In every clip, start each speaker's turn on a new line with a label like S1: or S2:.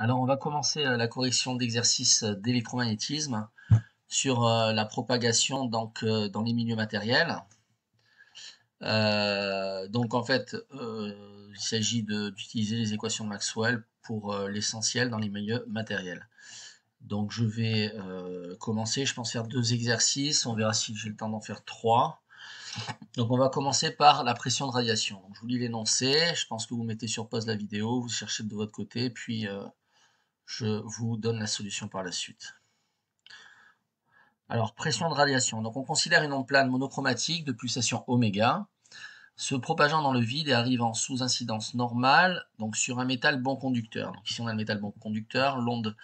S1: Alors, on va commencer euh, la correction d'exercice euh, d'électromagnétisme sur euh, la propagation donc, dans les milieux matériels. donc, en fait, il s'agit d'utiliser les équations de Maxwell pour l'essentiel dans les milieux matériels. Donc, je vais commencer. Je pense faire deux exercices. On verra si j'ai le temps d'en faire trois. Donc on va commencer par la pression de radiation. je vous lis l'énoncé, je pense que vous mettez sur pause la vidéo, vous cherchez de votre côté, puis je vous donne la solution par la suite. Alors, pression de radiation. Donc, on considère une onde plane monochromatique de pulsation oméga se propageant dans le vide et arrivant sous incidence normale, donc sur un métal bon conducteur. Donc ici, on a le métal bon conducteur. L'onde,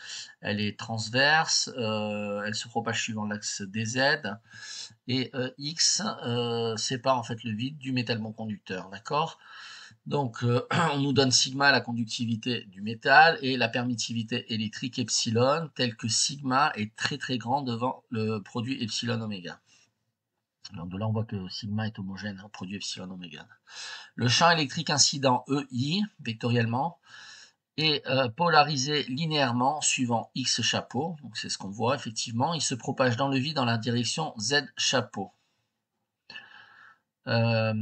S1: elle est transverse. Euh, elle se propage suivant l'axe DZ. Et euh, X euh, sépare en fait le vide du métal bon conducteur. D'accord donc, euh, on nous donne sigma la conductivité du métal et la permittivité électrique epsilon, telle que sigma est très très grand devant le produit epsilon oméga. Donc de là, on voit que sigma est homogène, au hein, produit epsilon oméga. Le champ électrique incident EI, vectoriellement, est euh, polarisé linéairement suivant X chapeau. Donc c'est ce qu'on voit effectivement. Il se propage dans le vide dans la direction Z chapeau. Euh,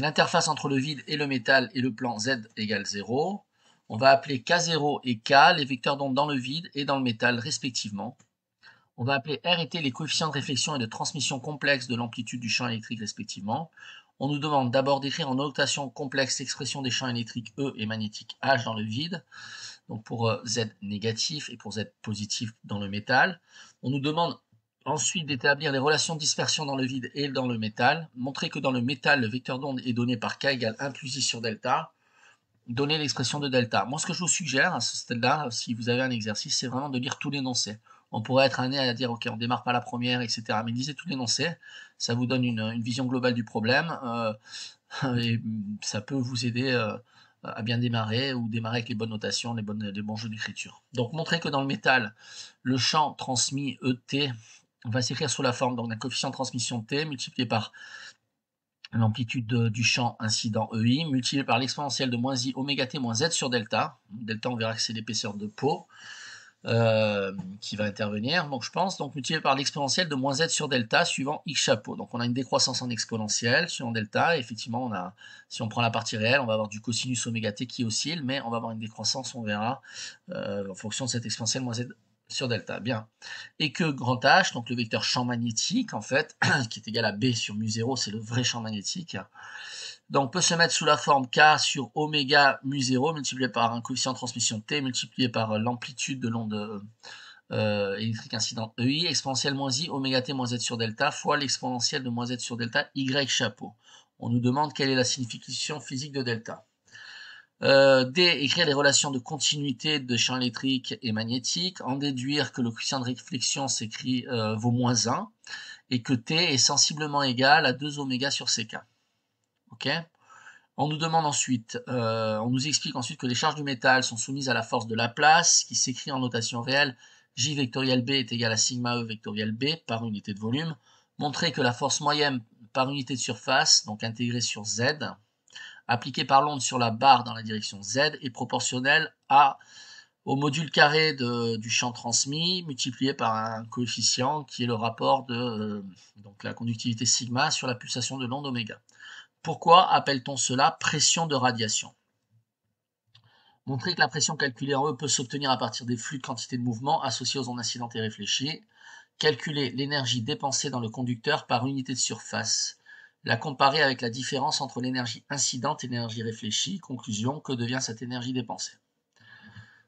S1: l'interface entre le vide et le métal et le plan Z égale 0. On va appeler K0 et K les vecteurs d'onde dans le vide et dans le métal respectivement. On va appeler R et T les coefficients de réflexion et de transmission complexe de l'amplitude du champ électrique respectivement. On nous demande d'abord d'écrire en notation complexe l'expression des champs électriques E et magnétiques H dans le vide, donc pour euh, Z négatif et pour Z positif dans le métal. On nous demande Ensuite, d'établir les relations de dispersion dans le vide et dans le métal. Montrer que dans le métal, le vecteur d'onde est donné par K égale 1 plus I sur delta. Donner l'expression de delta. Moi, ce que je vous suggère à ce stade-là, si vous avez un exercice, c'est vraiment de lire tout l'énoncé. On pourrait être amené à dire, OK, on démarre pas la première, etc. Mais lisez tout l'énoncé. Ça vous donne une, vision globale du problème. Euh, et ça peut vous aider euh, à bien démarrer ou démarrer avec les bonnes notations, les, bonnes, les bons jeux d'écriture. Donc, montrer que dans le métal, le champ transmis ET on va s'écrire sous la forme d'un coefficient de transmission t multiplié par l'amplitude du champ incident EI multiplié par l'exponentielle de moins i oméga t moins z sur delta. Delta, on verra que c'est l'épaisseur de peau euh, qui va intervenir, donc je pense, donc multiplié par l'exponentielle de moins z sur delta suivant x chapeau. Donc on a une décroissance en exponentielle suivant delta, et effectivement, on a, si on prend la partie réelle, on va avoir du cosinus oméga t qui oscille, mais on va avoir une décroissance, on verra, euh, en fonction de cette exponentielle moins z sur delta, bien. Et que grand H, donc le vecteur champ magnétique, en fait, qui est égal à B sur mu 0, c'est le vrai champ magnétique, donc peut se mettre sous la forme K sur oméga mu 0 multiplié par un coefficient de transmission T multiplié par l'amplitude de l'onde euh, électrique incidente EI, exponentielle moins I, oméga T moins Z sur delta, fois l'exponentielle de moins Z sur delta, Y chapeau. On nous demande quelle est la signification physique de delta. Euh, D, écrire les relations de continuité de champs électriques et magnétiques, en déduire que le coefficient de réflexion s'écrit euh, vaut moins 1, et que T est sensiblement égal à 2 oméga sur CK. Ok on nous demande ensuite, euh, on nous explique ensuite que les charges du métal sont soumises à la force de Laplace, qui s'écrit en notation réelle J vectoriel B est égal à sigma E vectoriel B par unité de volume. Montrer que la force moyenne par unité de surface, donc intégrée sur Z, appliquée par l'onde sur la barre dans la direction Z est proportionnelle au module carré du champ transmis multiplié par un coefficient qui est le rapport de euh, donc la conductivité sigma sur la pulsation de l'onde oméga. Pourquoi appelle-t-on cela pression de radiation Montrer que la pression calculée en E peut s'obtenir à partir des flux de quantité de mouvement associés aux ondes incidentes et réfléchies. Calculer l'énergie dépensée dans le conducteur par unité de surface la comparer avec la différence entre l'énergie incidente et l'énergie réfléchie. Conclusion, que devient cette énergie dépensée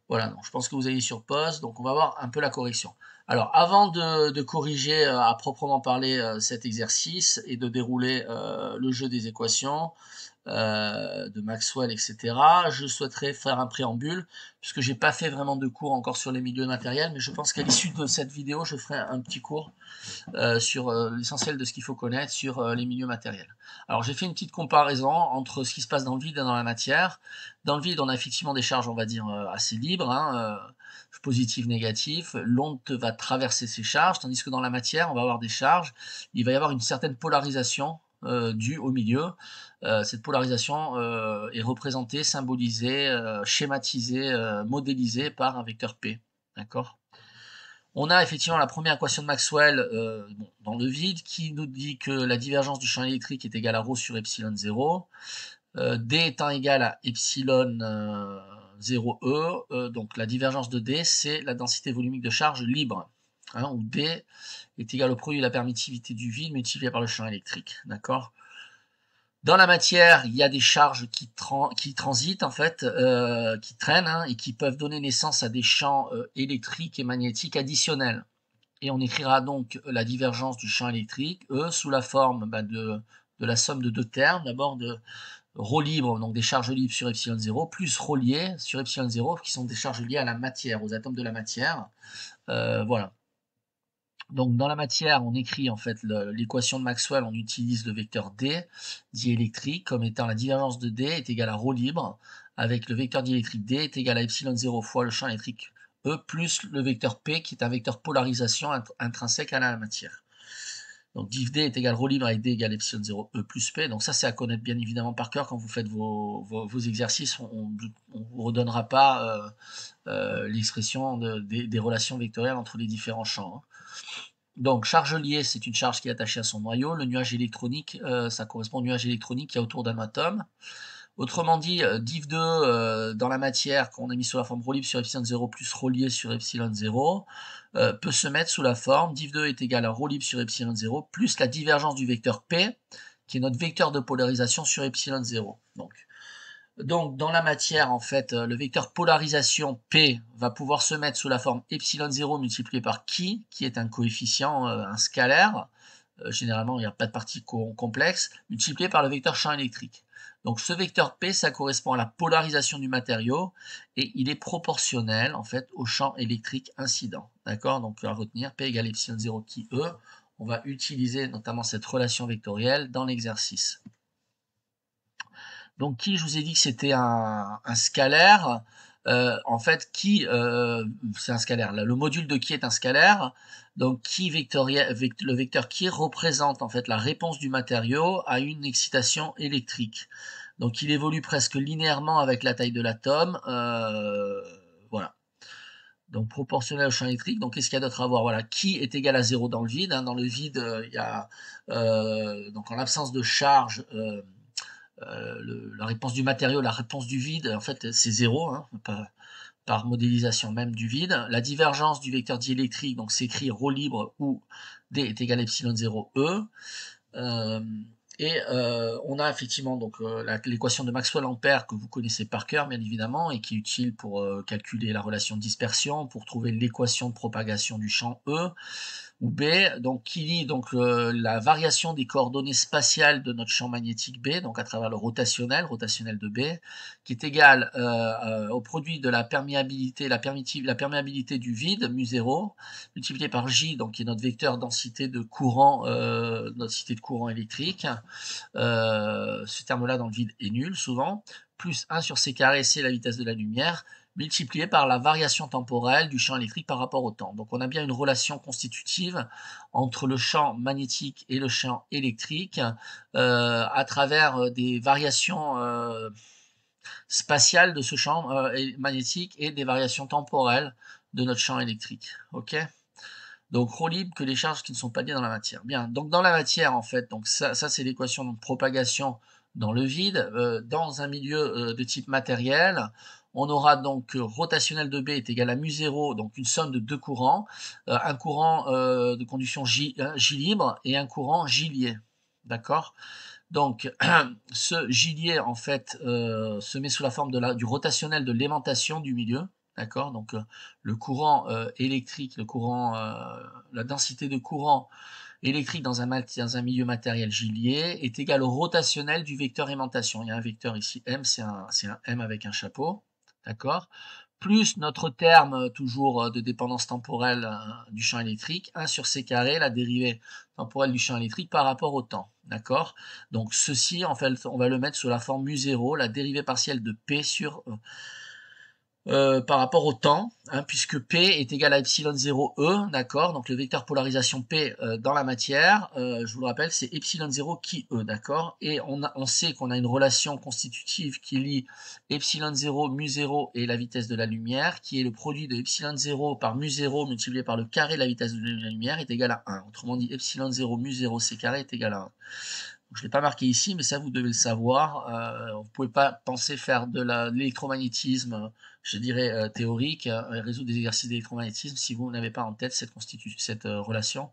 S1: Voilà, donc je pense que vous allez sur pause, donc on va voir un peu la correction. Alors avant de, corriger euh, à proprement parler euh, cet exercice et de dérouler euh, le jeu des équations, euh, de Maxwell, etc. Je souhaiterais faire un préambule, puisque j'ai pas fait vraiment de cours encore sur les milieux matériels, mais je pense qu'à l'issue de cette vidéo, je ferai un petit cours euh, sur euh, l'essentiel de ce qu'il faut connaître sur les milieux matériels. Alors j'ai fait une petite comparaison entre ce qui se passe dans le vide et dans la matière. Dans le vide, on a effectivement des charges, on va dire, assez libres. Hein, positif, négatif, l'onde va traverser ces charges, tandis que dans la matière, on va avoir des charges, il va y avoir une certaine polarisation euh, du au milieu. Euh, cette polarisation euh, est représentée, symbolisée, schématisée, modélisée par un vecteur P. D'accord on a effectivement la première équation de Maxwell dans le vide qui nous dit que la divergence du champ électrique est égale à ρ sur epsilon 0, d étant égale à epsilon 0e, donc la divergence de d, c'est la densité volumique de charge libre. Hein, où ou D est égal au produit de la permittivité du vide multiplié par le champ électrique. D'accord dans la matière, il y a des charges qui, transitent, en fait, euh, qui traînent, hein, et qui peuvent donner naissance à des champs euh, électriques et magnétiques additionnels. Et on écrira donc la divergence du champ électrique, E, sous la forme bah, de, la somme de deux termes, d'abord de rho libre, donc des charges libres sur epsilon 0, plus rho lié sur epsilon 0, qui sont des charges liées à la matière, aux atomes de la matière. Euh, voilà. Donc dans la matière, on écrit en fait l'équation de Maxwell, on utilise le vecteur D diélectrique comme étant la divergence de D est égale à ρ libre avec le vecteur diélectrique D est égal à epsilon 0 fois le champ électrique E plus le vecteur P qui est un vecteur polarisation intrinsèque à la matière. Donc div D est égal rho libre avec D égale epsilon 0 E plus P. Donc ça c'est à connaître bien évidemment par cœur quand vous faites vos, exercices. On ne vous redonnera pas euh, euh, l'expression des, relations vectorielles entre les différents champs. Hein. Donc charge liée, c'est une charge qui est attachée à son noyau. Le nuage électronique, euh, ça correspond au nuage électronique qui est autour d'un atome. Autrement dit, euh, div 2 euh, dans la matière qu'on a mis sous la forme libre sur epsilon 0 plus relié sur epsilon 0 peut se mettre sous la forme div 2 est égal à libre sur epsilon 0 plus la divergence du vecteur P qui est notre vecteur de polarisation sur epsilon 0. Donc donc, dans la matière, en fait, euh, le vecteur polarisation P va pouvoir se mettre sous la forme epsilon 0 multiplié par qui, qui est un coefficient, euh, un scalaire. Euh, généralement, il n'y a pas de partie complexe, multiplié par le vecteur champ électrique. Donc, ce vecteur P, ça correspond à la polarisation du matériau et il est proportionnel, en fait, au champ électrique incident. D'accord Donc, à retenir, P égale epsilon 0 qui, E. On va utiliser notamment cette relation vectorielle dans l'exercice. Donc qui, je vous ai dit que c'était un, scalaire. Euh, en fait, qui, euh, c'est un scalaire. Le module de qui est un scalaire. Donc qui vectoriel, le vecteur qui représente en fait la réponse du matériau à une excitation électrique. Donc il évolue presque linéairement avec la taille de l'atome. Euh, voilà. Donc proportionnel au champ électrique. Donc qu'est-ce qu'il y a d'autre à voir Voilà, qui est égal à zéro dans le vide. Hein. Dans le vide, il y a donc en l'absence de charge euh, la réponse du matériau, la réponse du vide, en fait, c'est zéro, hein, par, modélisation même du vide. La divergence du vecteur diélectrique, donc s'écrit ρ libre où D est égal à epsilon 0 E. Euh, et euh, on a effectivement donc l'équation de Maxwell-Ampère que vous connaissez par cœur, bien évidemment, et qui est utile pour calculer la relation de dispersion, pour trouver l'équation de propagation du champ E ou B, donc qui lie donc la variation des coordonnées spatiales de notre champ magnétique B, donc à travers le rotationnel, rotationnel de B, qui est égal euh, euh, au produit de la perméabilité, la, perméabilité du vide, mu0, multiplié par J, donc qui est notre vecteur densité de courant, euh, densité de courant électrique. ce terme-là dans le vide est nul souvent, plus 1 sur C carré, c'est la vitesse de la lumière, multiplié par la variation temporelle du champ électrique par rapport au temps. Donc on a bien une relation constitutive entre le champ magnétique et le champ électrique euh, à travers euh, des variations euh, spatiales de ce champ magnétique et des variations temporelles de notre champ électrique. Ok donc trop libre que les charges qui ne sont pas liées dans la matière. Bien, donc dans la matière en fait, donc ça, c'est l'équation de propagation dans le vide, dans un milieu de type matériel, on aura donc euh, rotationnel de B est égal à mu0, donc une somme de deux courants, euh, un courant euh, de conduction hein, J, libre et un courant gilier. D'accord Donc ce gilier en fait, se met sous la forme de la, du rotationnel de l'aimantation du milieu. D'accord Donc le courant électrique, le courant, la densité de courant électrique dans un, un, milieu matériel gilier est égal au rotationnel du vecteur aimantation. Il y a un vecteur ici M, c'est un, un, M avec un chapeau d'accord plus notre terme euh, toujours euh, de dépendance temporelle euh, du champ électrique, 1 sur c carré, la dérivée temporelle du champ électrique par rapport au temps. D'accord Donc ceci, en fait, on va le mettre sous la forme mu0, la dérivée partielle de P sur e. Euh, par rapport au temps, hein, puisque P est égal à epsilon 0 E, d'accord Donc le vecteur polarisation P euh, dans la matière, euh, je vous le rappelle, c'est epsilon 0 qui E, d'accord Et on, on sait qu'on a une relation constitutive qui lie epsilon 0, mu 0 et la vitesse de la lumière, qui est le produit de epsilon 0 par mu 0 multiplié par le carré de la vitesse de la lumière est égal à 1. Autrement dit, epsilon 0 mu 0 C carré est égal à 1 je ne l'ai pas marqué ici, mais ça, vous devez le savoir. vous ne pouvez pas penser faire de l'électromagnétisme je dirais, euh, théorique, hein, euh, résoudre des exercices d'électromagnétisme si vous n'avez pas en tête cette, cette euh, relation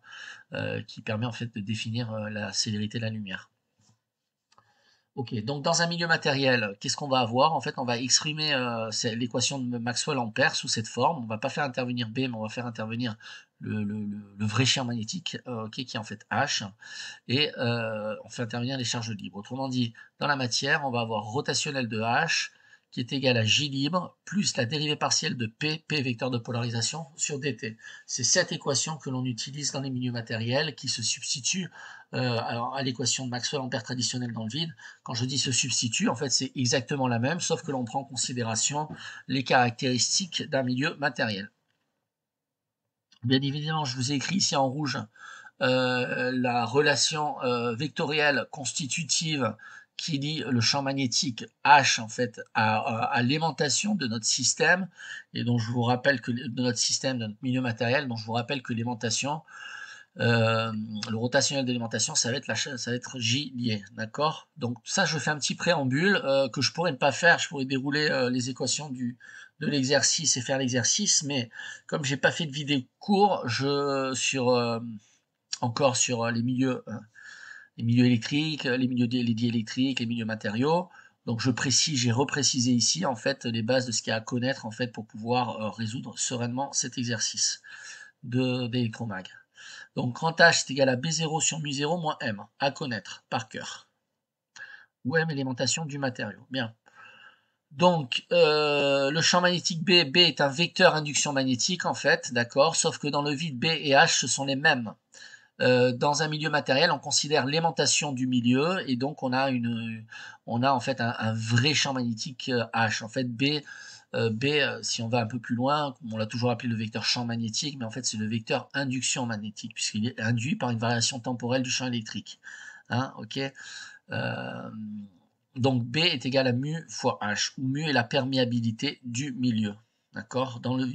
S1: qui permet en fait de définir la célérité de la lumière. Ok, donc dans un milieu matériel, qu'est-ce qu'on va avoir En fait, on va exprimer l'équation de Maxwell-Ampère sous cette forme. On ne va pas faire intervenir B, mais on va faire intervenir le, vrai champ magnétique, qui est en fait H, et on fait intervenir les charges libres. Autrement dit, dans la matière, on va avoir rotationnel de H, qui est égal à J libre plus la dérivée partielle de P, P vecteur de polarisation, sur dt. C'est cette équation que l'on utilise dans les milieux matériels qui se substitue euh, à l'équation de Maxwell-Ampère en traditionnelle dans le vide. Quand je dis se substitue, en fait c'est exactement la même, sauf que l'on prend en considération les caractéristiques d'un milieu matériel. Bien évidemment, je vous ai écrit ici en rouge euh, la relation euh, vectorielle constitutive qui lie le champ magnétique H en fait à, l'aimantation de notre système et dont je vous rappelle que de notre système, de notre milieu matériel, dont je vous rappelle que l'aimantation, euh, le rotationnel de ça va être la ça va être J lié, d'accord Donc ça, je fais un petit préambule euh, que je pourrais ne pas faire, je pourrais dérouler euh, les équations du de l'exercice et faire l'exercice, mais comme j'ai pas fait de vidéo court, je sur encore sur les milieux les milieux électriques, les milieux les diélectriques, les milieux matériaux. Donc je précise, j'ai reprécisé ici en fait les bases de ce qu'il y a à connaître en fait pour pouvoir euh, résoudre sereinement cet exercice d'électromag. Donc quand H est égal à B0 sur mu0 moins M, à connaître par cœur. Ou M élémentation du matériau. Bien. Donc euh, le champ magnétique B, B est un vecteur induction magnétique en fait, d'accord, sauf que dans le vide B et H ce sont les mêmes. Euh, dans un milieu matériel, on considère l'aimantation du milieu et donc on a on a en fait un, vrai champ magnétique euh, H. En fait, B, euh, B, si on va un peu plus loin, on l'a toujours appelé le vecteur champ magnétique, mais en fait c'est le vecteur induction magnétique puisqu'il est induit par une variation temporelle du champ électrique. Hein, donc B est égal à mu fois H, où mu est la perméabilité du milieu. D'accord Dans le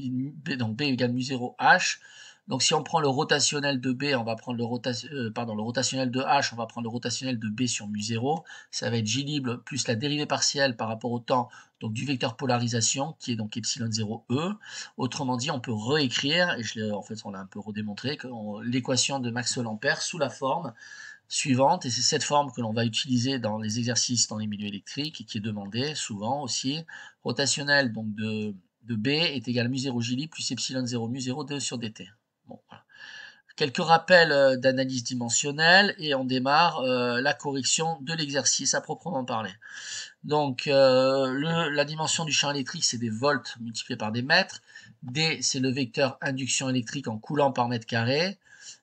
S1: donc B égale mu 0 H. Donc si on prend le rotationnel de B, on va prendre le, euh, pardon, le rotationnel de H, on va prendre le rotationnel de B sur mu0. Ça va être J plus la dérivée partielle par rapport au temps donc, du vecteur polarisation qui est donc epsilon 0 E. Autrement dit, on peut réécrire, et je en fait on l'a un peu redémontré, l'équation de Maxwell-Ampère sous la forme suivante, et c'est cette forme que l'on va utiliser dans les exercices dans les milieux électriques et qui est demandée souvent aussi, rotationnel donc de, B est égal à mu0 J plus epsilon 0 mu0 2 sur dt. Bon, Quelques rappels euh, d'analyse dimensionnelle et on démarre euh, la correction de l'exercice à proprement parler. Donc euh, le, la dimension du champ électrique c'est des volts multipliés par des mètres. D c'est le vecteur induction électrique en coulant par mètre carré.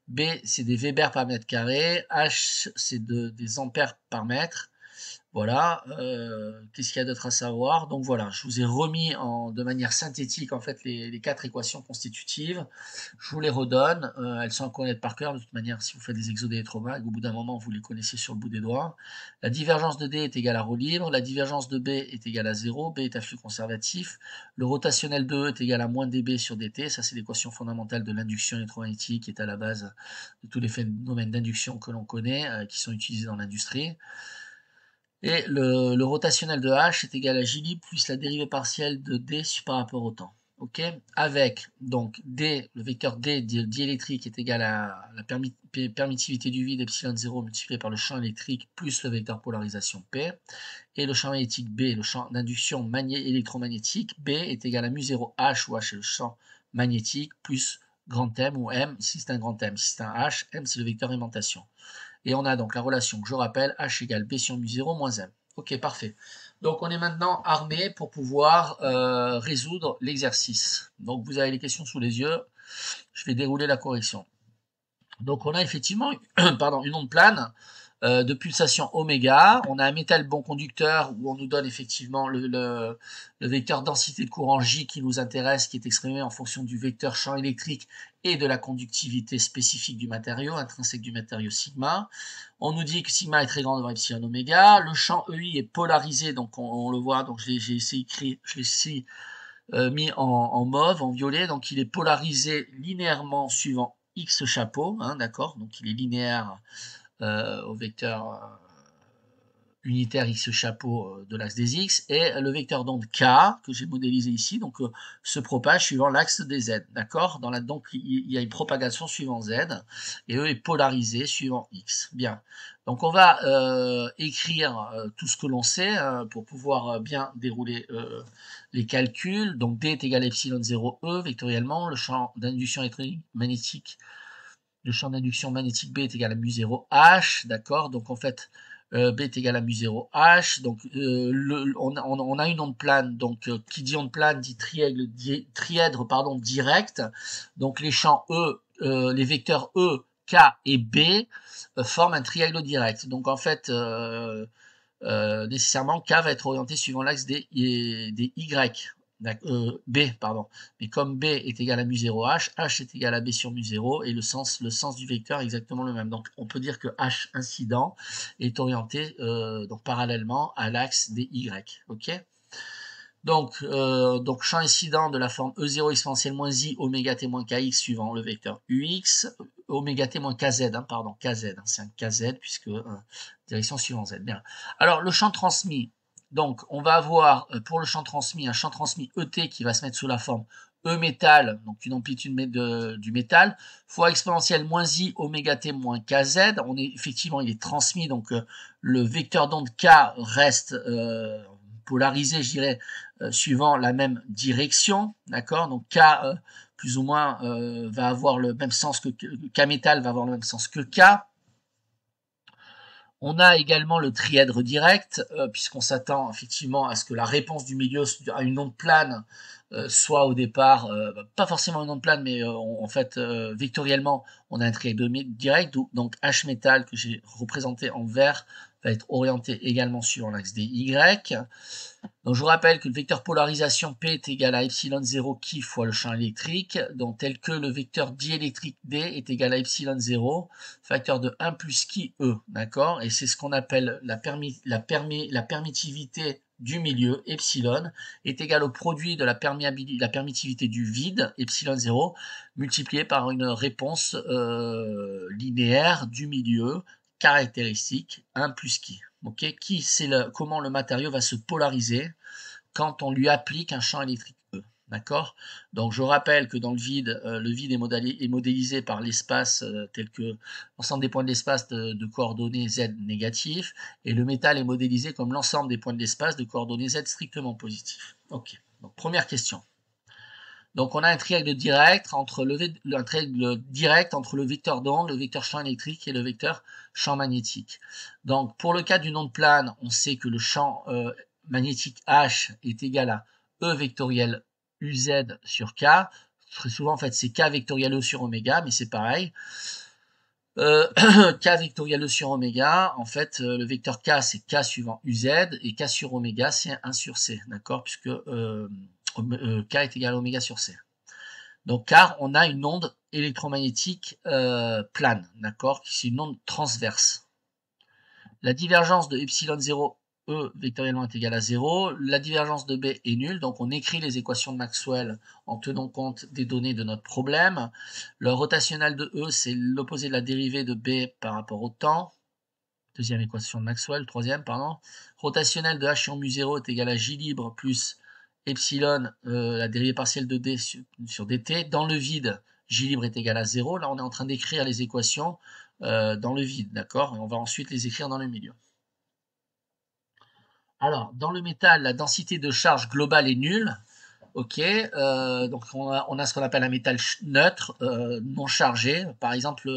S1: B c'est des Weber par mètre carré. H c'est des ampères par mètre. Voilà, euh, qu'est-ce qu'il y a d'autre à savoir Donc voilà, je vous ai remis en, de manière synthétique en fait les, quatre équations constitutives. Je vous les redonne, euh, elles sont à connaître par cœur. De toute manière, si vous faites des électromagnétiques, au bout d'un moment, vous les connaissez sur le bout des doigts. La divergence de D est égale à rho libre, la divergence de B est égale à 0, B est à flux conservatif, le rotationnel de E est égal à moins dB sur dt, ça c'est l'équation fondamentale de l'induction électromagnétique qui est à la base de tous les phénomènes d'induction que l'on connaît, euh, qui sont utilisés dans l'industrie. Et le, rotationnel de h est égal à J plus la dérivée partielle de d par rapport au temps. Avec donc d, le vecteur d diélectrique est égal à la permittivité du vide epsilon 0 multiplié par le champ électrique plus le vecteur polarisation P. Et le champ magnétique B, le champ d'induction électromagnétique B est égal à mu 0 H où H est le champ magnétique plus grand M ou M si c'est un grand M. Si c'est un H, M c'est le vecteur aimantation. Et on a donc la relation que je rappelle, h égale b sur mu 0 moins m. Ok, parfait. Donc on est maintenant armé pour pouvoir euh, résoudre l'exercice. Donc vous avez les questions sous les yeux. Je vais dérouler la correction. Donc on a effectivement pardon, une onde plane euh, de pulsation oméga. On a un métal bon conducteur où on nous donne effectivement le, le, vecteur densité de courant J qui nous intéresse, qui est exprimé en fonction du vecteur champ électrique et de la conductivité spécifique du matériau, intrinsèque du matériau sigma. On nous dit que sigma est très grand devant epsilon oméga. Le champ EI est polarisé, donc on, le voit, donc j'ai essayé écrit, je l'ai euh, mis en, mauve, en violet, donc il est polarisé linéairement suivant x chapeau, hein, d'accord, donc il est linéaire euh, au vecteur euh, unitaire x chapeau euh, de l'axe des x, et le vecteur d'onde k, que j'ai modélisé ici, donc euh, se propage suivant l'axe des z, d'accord Donc il y a une propagation suivant z, et E est polarisé suivant x. Bien, donc on va euh, écrire tout ce que l'on sait pour pouvoir bien dérouler les calculs. Donc D est égal à epsilon 0 E vectoriellement, le champ d'induction magnétique le champ d'induction magnétique B est égal à mu 0 H, d'accord Donc en fait, euh, B est égal à mu 0 H. Donc euh, le, on, a une onde plane. Donc euh, qui dit onde plane dit trièdre pardon, direct. Donc les champs E, les vecteurs E, K et B forment un triangle direct. Donc en fait, nécessairement, K va être orienté suivant l'axe des, des, Y. Euh, B, pardon. Mais comme B est égal à mu0h, h est égal à B sur mu0 et le sens, le sens du vecteur est exactement le même. Donc on peut dire que h incident est orienté euh, donc parallèlement à l'axe des y. donc, euh, donc champ incident de la forme E0 exponentielle moins i oméga t moins kx suivant le vecteur ux, oméga t moins kz, hein, pardon, kz, hein, c'est un kz puisque direction suivant z. Bien. Alors le champ transmis, donc, on va avoir euh, pour le champ transmis un champ transmis ET qui va se mettre sous la forme E métal, donc une amplitude du métal, fois exponentielle moins i oméga t moins kz. On est, effectivement, il est transmis, donc euh, le vecteur d'onde k reste euh, polarisé, je dirais, suivant la même direction, d'accord Donc k plus ou moins va avoir le même sens que, k métal va avoir le même sens que k. On a également le trièdre direct, euh, puisqu'on s'attend effectivement à ce que la réponse du milieu à une onde plane euh, soit au départ, euh, bah, pas forcément une onde plane, mais en fait, vectoriellement, on a un trièdre direct, donc H métal que j'ai représenté en vert va être orienté également sur l'axe des Y. Donc je vous rappelle que le vecteur polarisation P est égal à epsilon 0 qui fois le champ électrique, tel que le vecteur diélectrique D est égal à epsilon 0, facteur de 1 plus qui E, d'accord Et c'est ce qu'on appelle la, la, permittivité du milieu, epsilon, est égal au produit de la, la permittivité du vide, epsilon 0, multiplié par une réponse euh, linéaire du milieu, caractéristique, 1 plus qui. qui c'est comment le matériau va se polariser quand on lui applique un champ électrique E. D'accord Donc je rappelle que dans le vide, euh, le vide est, modélisé par l'espace euh, tel que l'ensemble des points de l'espace de, coordonnées z négatif et le métal est modélisé comme l'ensemble des points de l'espace de coordonnées z strictement positif Ok, donc première question. Donc on a un triangle direct entre le, direct entre le vecteur d'onde, le vecteur champ électrique et le vecteur champ magnétique. Donc pour le cas d'une onde plane, on sait que le champ euh, magnétique H est égal à E vectoriel UZ sur K. Très souvent en fait c'est K vectoriel E sur oméga, mais c'est pareil. Euh, K vectoriel E sur oméga, en fait, euh, le vecteur K, c'est K suivant UZ, et K sur oméga, c'est 1 sur C, d'accord Puisque euh, K est égal à oméga sur C. Donc car on a une onde électromagnétique euh, plane, d'accord, qui c'est une onde transverse. La divergence de epsilon 0 E vectoriellement est égale à 0, la divergence de B est nulle, donc on écrit les équations de Maxwell en tenant compte des données de notre problème. Le rotationnel de E, c'est l'opposé de la dérivée de B par rapport au temps. Deuxième équation de Maxwell, troisième, pardon. Rotationnel de H sur mu 0 est égal à J libre plus epsilon, euh, la dérivée partielle de d sur, dt, dans le vide, j libre est égal à 0. Là, on est en train d'écrire les équations euh, dans le vide, d'accord Et on va ensuite les écrire dans le milieu. Alors, dans le métal, la densité de charge globale est nulle. Ok, euh, donc on a, ce qu'on appelle un métal neutre, non chargé. Par exemple,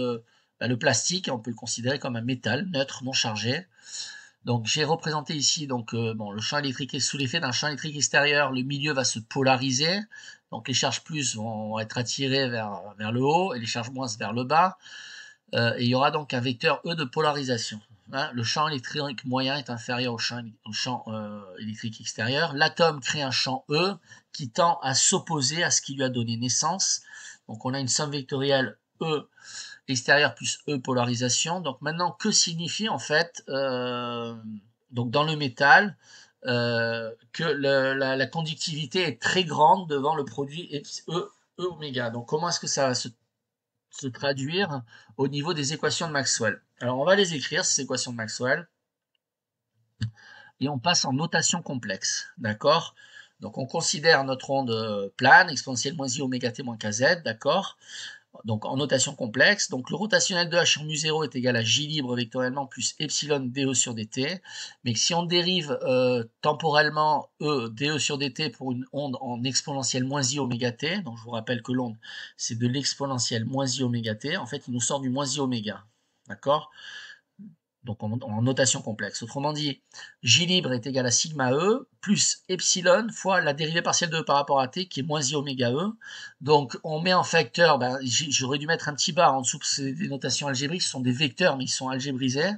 S1: bah, le plastique, on peut le considérer comme un métal neutre, non chargé. Donc j'ai représenté ici donc euh, bon, le champ électrique est sous l'effet d'un champ électrique extérieur, le milieu va se polariser. Donc les charges plus vont être attirées vers, vers le haut et les charges moins vers le bas. Euh, et il y aura donc un vecteur E de polarisation. Hein. le champ électrique moyen est inférieur au champ, au champ euh, électrique extérieur. L'atome crée un champ E qui tend à s'opposer à ce qui lui a donné naissance. Donc on a une somme vectorielle E extérieur plus E polarisation. Donc maintenant, que signifie en fait, euh, donc dans le métal, euh, que la, la, conductivité est très grande devant le produit e, e, e oméga. Donc comment est-ce que ça va se, se, traduire au niveau des équations de Maxwell Alors on va les écrire, ces équations de Maxwell. Et on passe en notation complexe, d'accord Donc on considère notre onde euh, plane, exponentielle moins i oméga t moins kz, d'accord donc en notation complexe. Donc le rotationnel de h en mu 0 est égal à j libre vectoriellement plus epsilon de sur dt. Mais si on dérive euh, temporellement e de sur dt pour une onde en exponentielle moins i oméga t, donc je vous rappelle que l'onde c'est de l'exponentielle moins i oméga t, en fait il nous sort du moins i oméga. D'accord donc en, notation complexe. Autrement dit, J libre est égal à sigma E plus epsilon fois la dérivée partielle de E par rapport à T qui est moins I oméga E. Donc on met en facteur, ben, j'aurais dû mettre un petit bar en dessous, c'est des notations algébriques, ce sont des vecteurs mais ils sont algébrisés.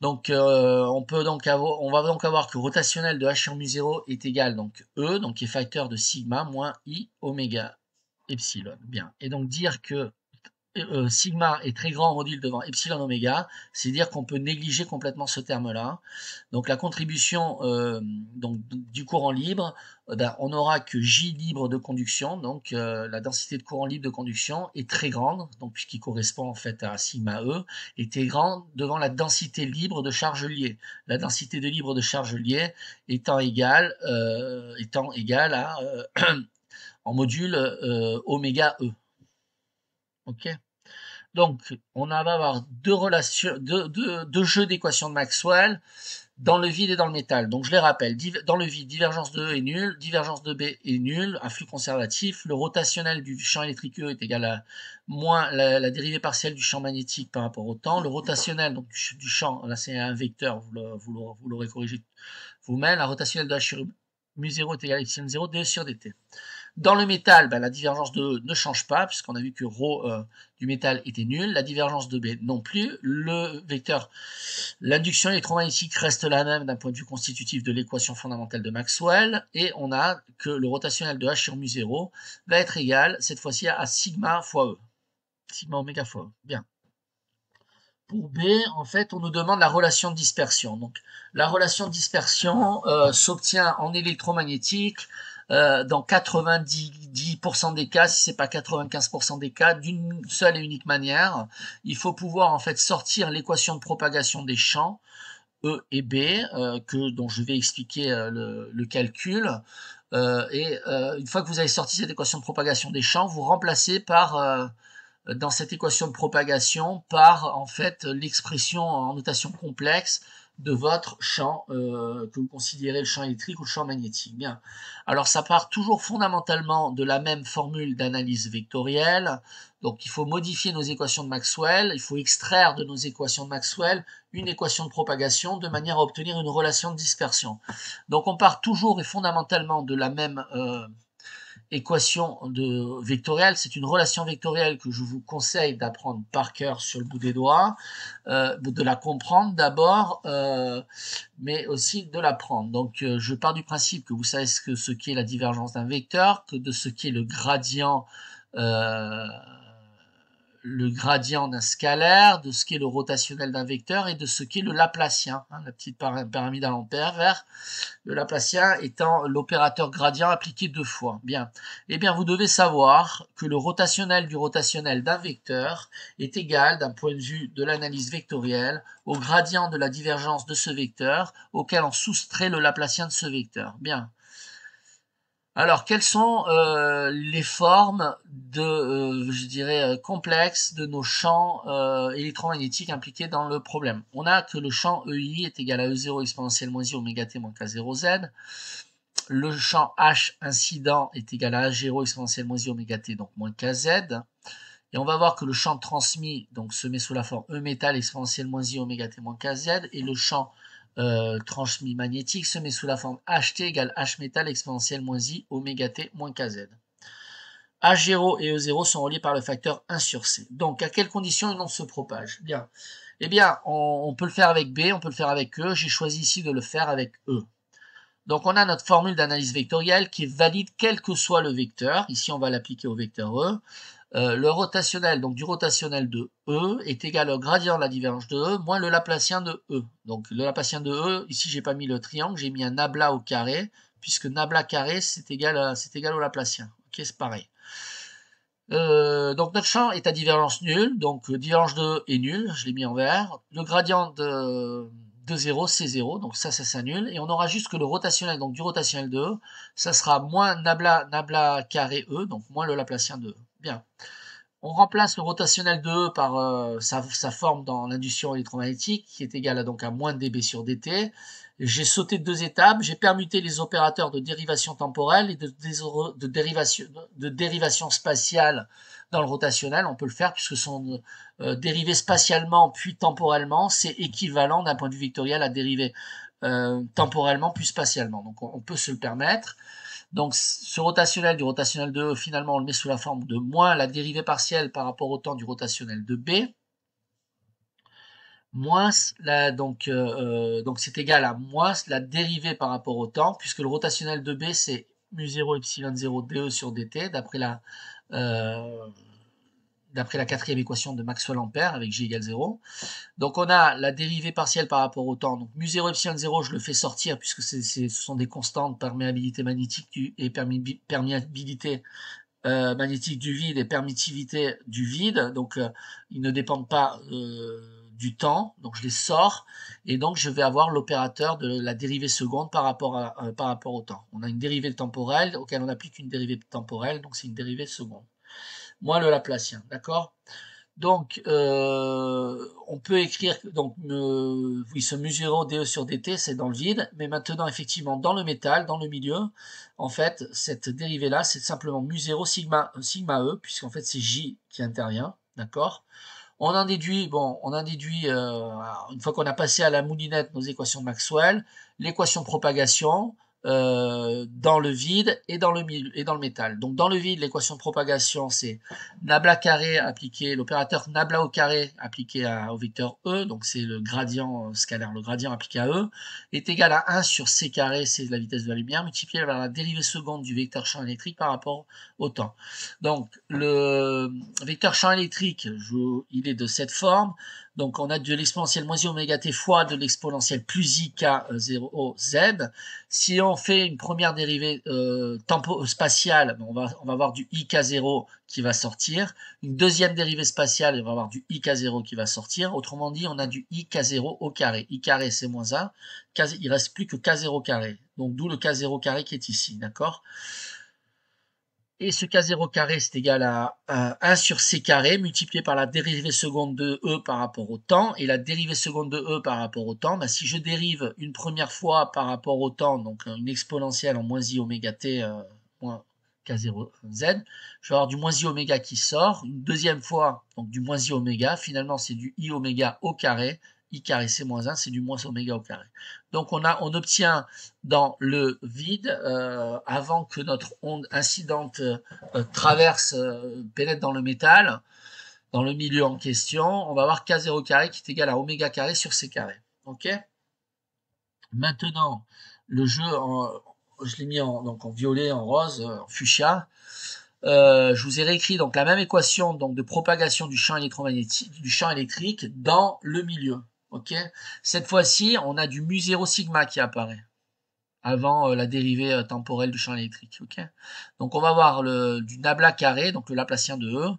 S1: Donc euh, on peut donc on va donc avoir que rotationnel de H en mu 0 est égal donc E, donc qui est facteur de sigma moins I oméga epsilon. Bien. Et donc dire que euh, sigma est très grand en module devant epsilon oméga, c'est dire qu'on peut négliger complètement ce terme-là. Donc la contribution euh, donc, du courant libre, euh, ben, on n'aura que J libre de conduction, donc la densité de courant libre de conduction est très grande, donc qui correspond en fait à sigma E, est très grande devant la densité libre de charge liée. La densité de libre de charge liée étant égale, étant égale à en module oméga E. OK donc, on va avoir deux relations, deux, jeux d'équations de Maxwell dans le vide et dans le métal. Donc, je les rappelle. Dans le vide, divergence de E est nulle, divergence de B est nulle, un flux conservatif. Le rotationnel du champ électrique E est égal à moins la, dérivée partielle du champ magnétique par rapport au temps. Le rotationnel donc, du, champ, là c'est un vecteur, vous l'aurez corrigé vous-même. La rotationnelle de H sur mu0 est égal à 0 sur dt. Dans le métal, bah, la divergence de ne change pas, puisqu'on a vu que ρ euh, du métal était nul, la divergence de B non plus, le vecteur, l'induction électromagnétique reste la même d'un point de vue constitutif de l'équation fondamentale de Maxwell, et on a que le rotationnel de H sur mu 0 va être égal, cette fois-ci, à sigma fois E. Sigma oméga fois E. Bien. Pour B, en fait, on nous demande la relation de dispersion. Donc, la relation de dispersion euh, s'obtient en électromagnétique euh, dans 90% des cas, si c'est pas 95% des cas, d'une seule et unique manière. Il faut pouvoir en fait sortir l'équation de propagation des champs E et B, euh, que, dont je vais expliquer euh, le, le, calcul. Euh, et une fois que vous avez sorti cette équation de propagation des champs, vous remplacez par dans cette équation de propagation par en fait l'expression en notation complexe de votre champ, euh, que vous considérez le champ électrique ou le champ magnétique. Bien. Alors ça part toujours fondamentalement de la même formule d'analyse vectorielle. Donc il faut modifier nos équations de Maxwell, il faut extraire de nos équations de Maxwell une équation de propagation de manière à obtenir une relation de dispersion. Donc on part toujours et fondamentalement de la même... Euh, équation de vectorielle, c'est une relation vectorielle que je vous conseille d'apprendre par cœur sur le bout des doigts, euh, de la comprendre d'abord, euh, mais aussi de l'apprendre. Donc euh, je pars du principe que vous savez ce que ce est la divergence d'un vecteur, que de ce qui est le gradient euh, le gradient d'un scalaire, de ce qu'est le rotationnel d'un vecteur et de ce qu'est le Laplacien, hein, la petite pyramide à vert, le Laplacien étant l'opérateur gradient appliqué deux fois. Bien. Eh bien, vous devez savoir que le rotationnel du rotationnel d'un vecteur est égal, d'un point de vue de l'analyse vectorielle, au gradient de la divergence de ce vecteur auquel on soustrait le Laplacien de ce vecteur. Bien. Alors, quelles sont euh, les formes de, euh, je dirais, euh, complexes de nos champs électromagnétiques impliqués dans le problème On a que le champ EI est égal à E0 exponentielle moins i oméga t moins k0z. Le champ H incident est égal à H0 exponentielle moins i oméga t, donc moins kz. Et on va voir que le champ transmis donc, se met sous la forme E métal exponentielle moins i oméga t moins kz. Et le champ euh, transmis magnétique se met sous la forme HT égale H métal exponentielle moins I oméga T moins KZ. H0 et E0 sont reliés par le facteur 1 sur C. Donc, à quelles conditions ils se propage Eh bien, on, on, peut le faire avec B, on peut le faire avec E. J'ai choisi ici de le faire avec E. Donc, on a notre formule d'analyse vectorielle qui est valide quel que soit le vecteur. Ici, on va l'appliquer au vecteur E. Euh, le rotationnel, donc du rotationnel de E, est égal au gradient de la divergence de E moins le Laplacien de E. Donc le Laplacien de E, ici j'ai pas mis le triangle, j'ai mis un nabla au carré, puisque nabla carré c'est égal, c'est égal au Laplacien. Ok, c'est pareil. Euh, donc notre champ est à divergence nulle, donc euh, divergence de E est nulle, je l'ai mis en vert. Le gradient de, de 0, c'est 0, donc ça, ça s'annule. Et on aura juste que le rotationnel, donc du rotationnel de E, ça sera moins nabla, nabla carré E, donc moins le Laplacien de E. On remplace le rotationnel de E par euh, sa, forme dans l'induction électromagnétique, qui est égale à, donc à moins dB sur dt. J'ai sauté deux étapes, j'ai permuté les opérateurs de dérivation temporelle et de, dérivation, spatiale dans le rotationnel. On peut le faire puisque son euh, dérivé spatialement puis temporellement, c'est équivalent d'un point de vue vectoriel à dériver euh, temporellement puis spatialement. Donc on peut se le permettre. Donc ce rotationnel du rotationnel de E, finalement, on le met sous la forme de moins la dérivée partielle par rapport au temps du rotationnel de B, moins la, donc euh, euh, donc c'est égal à moins la dérivée par rapport au temps, puisque le rotationnel de B, c'est mu0 epsilon 0 dE sur dt, d'après la... Euh, d'après la quatrième équation de Maxwell Ampère avec J égale 0. Donc on a la dérivée partielle par rapport au temps. Donc mu 0 epsilon 0, je le fais sortir puisque ce sont des constantes perméabilité magnétique du, et perméabilité euh, magnétique du vide et permittivité du vide. Donc euh, ils ne dépendent pas euh, du temps. Donc je les sors et donc je vais avoir l'opérateur de la dérivée seconde par rapport, par rapport au temps. On a une dérivée temporelle auquel on applique une dérivée temporelle, donc c'est une dérivée seconde moi le Laplacien, d'accord donc, euh, on peut écrire, donc, euh, oui, ce mu 0 dE sur dt, c'est dans le vide, mais maintenant, effectivement, dans le métal, dans le milieu, en fait, cette dérivée-là, c'est simplement mu 0 sigma, sigma E, puisqu'en fait, c'est J qui intervient, d'accord On en déduit, bon, on en déduit, euh, une fois qu'on a passé à la moulinette nos équations de Maxwell, l'équation propagation, euh, dans le vide et dans le, et dans le métal. Donc dans le vide, l'équation de propagation, c'est nabla carré appliqué, l'opérateur nabla au carré appliqué au vecteur E, donc c'est le gradient euh, scalaire, le gradient appliqué à E, est égal à 1 sur c carré, c'est la vitesse de la lumière, multiplié par la dérivée seconde du vecteur champ électrique par rapport au temps. Donc le vecteur champ électrique, il est de cette forme. Donc on a de l'exponentielle moins i oméga t fois de l'exponentielle plus i k0 euh, z. Si on fait une première dérivée euh, tempo-spatiale, euh, on va, on va avoir du i k0 qui va sortir. Une deuxième dérivée spatiale, on va avoir du i k0 qui va sortir. Autrement dit, on a du i k0 au carré. i carré c'est moins 1. Il reste plus que k0 carré. Donc d'où le k0 carré qui est ici, d'accord et ce K0 carré c'est égal à, 1 sur C carré multiplié par la dérivée seconde de E par rapport au temps. Et la dérivée seconde de E par rapport au temps, bah, si je dérive une première fois par rapport au temps, donc euh, une exponentielle en moins i oméga t euh, moins K0 z, je vais avoir du moins i oméga qui sort. Une deuxième fois, donc du moins i oméga, finalement c'est du i oméga au carré. i carré c'est moins 1, c'est du moins oméga au carré. Donc on, on obtient dans le vide, euh, avant que notre onde incidente euh, traverse, euh, pénètre dans le métal, dans le milieu en question, on va avoir K0 carré qui est égal à oméga carré sur C carré. Maintenant, le jeu, je l'ai mis en, donc en violet, en rose, en fuchsia. je vous ai réécrit donc la même équation donc de propagation du champ électromagnétique du champ électrique dans le milieu. Cette fois-ci, on a du mu 0 sigma qui apparaît avant euh, la dérivée euh, temporelle du champ électrique. donc on va voir le, du nabla carré, donc le laplacien de E,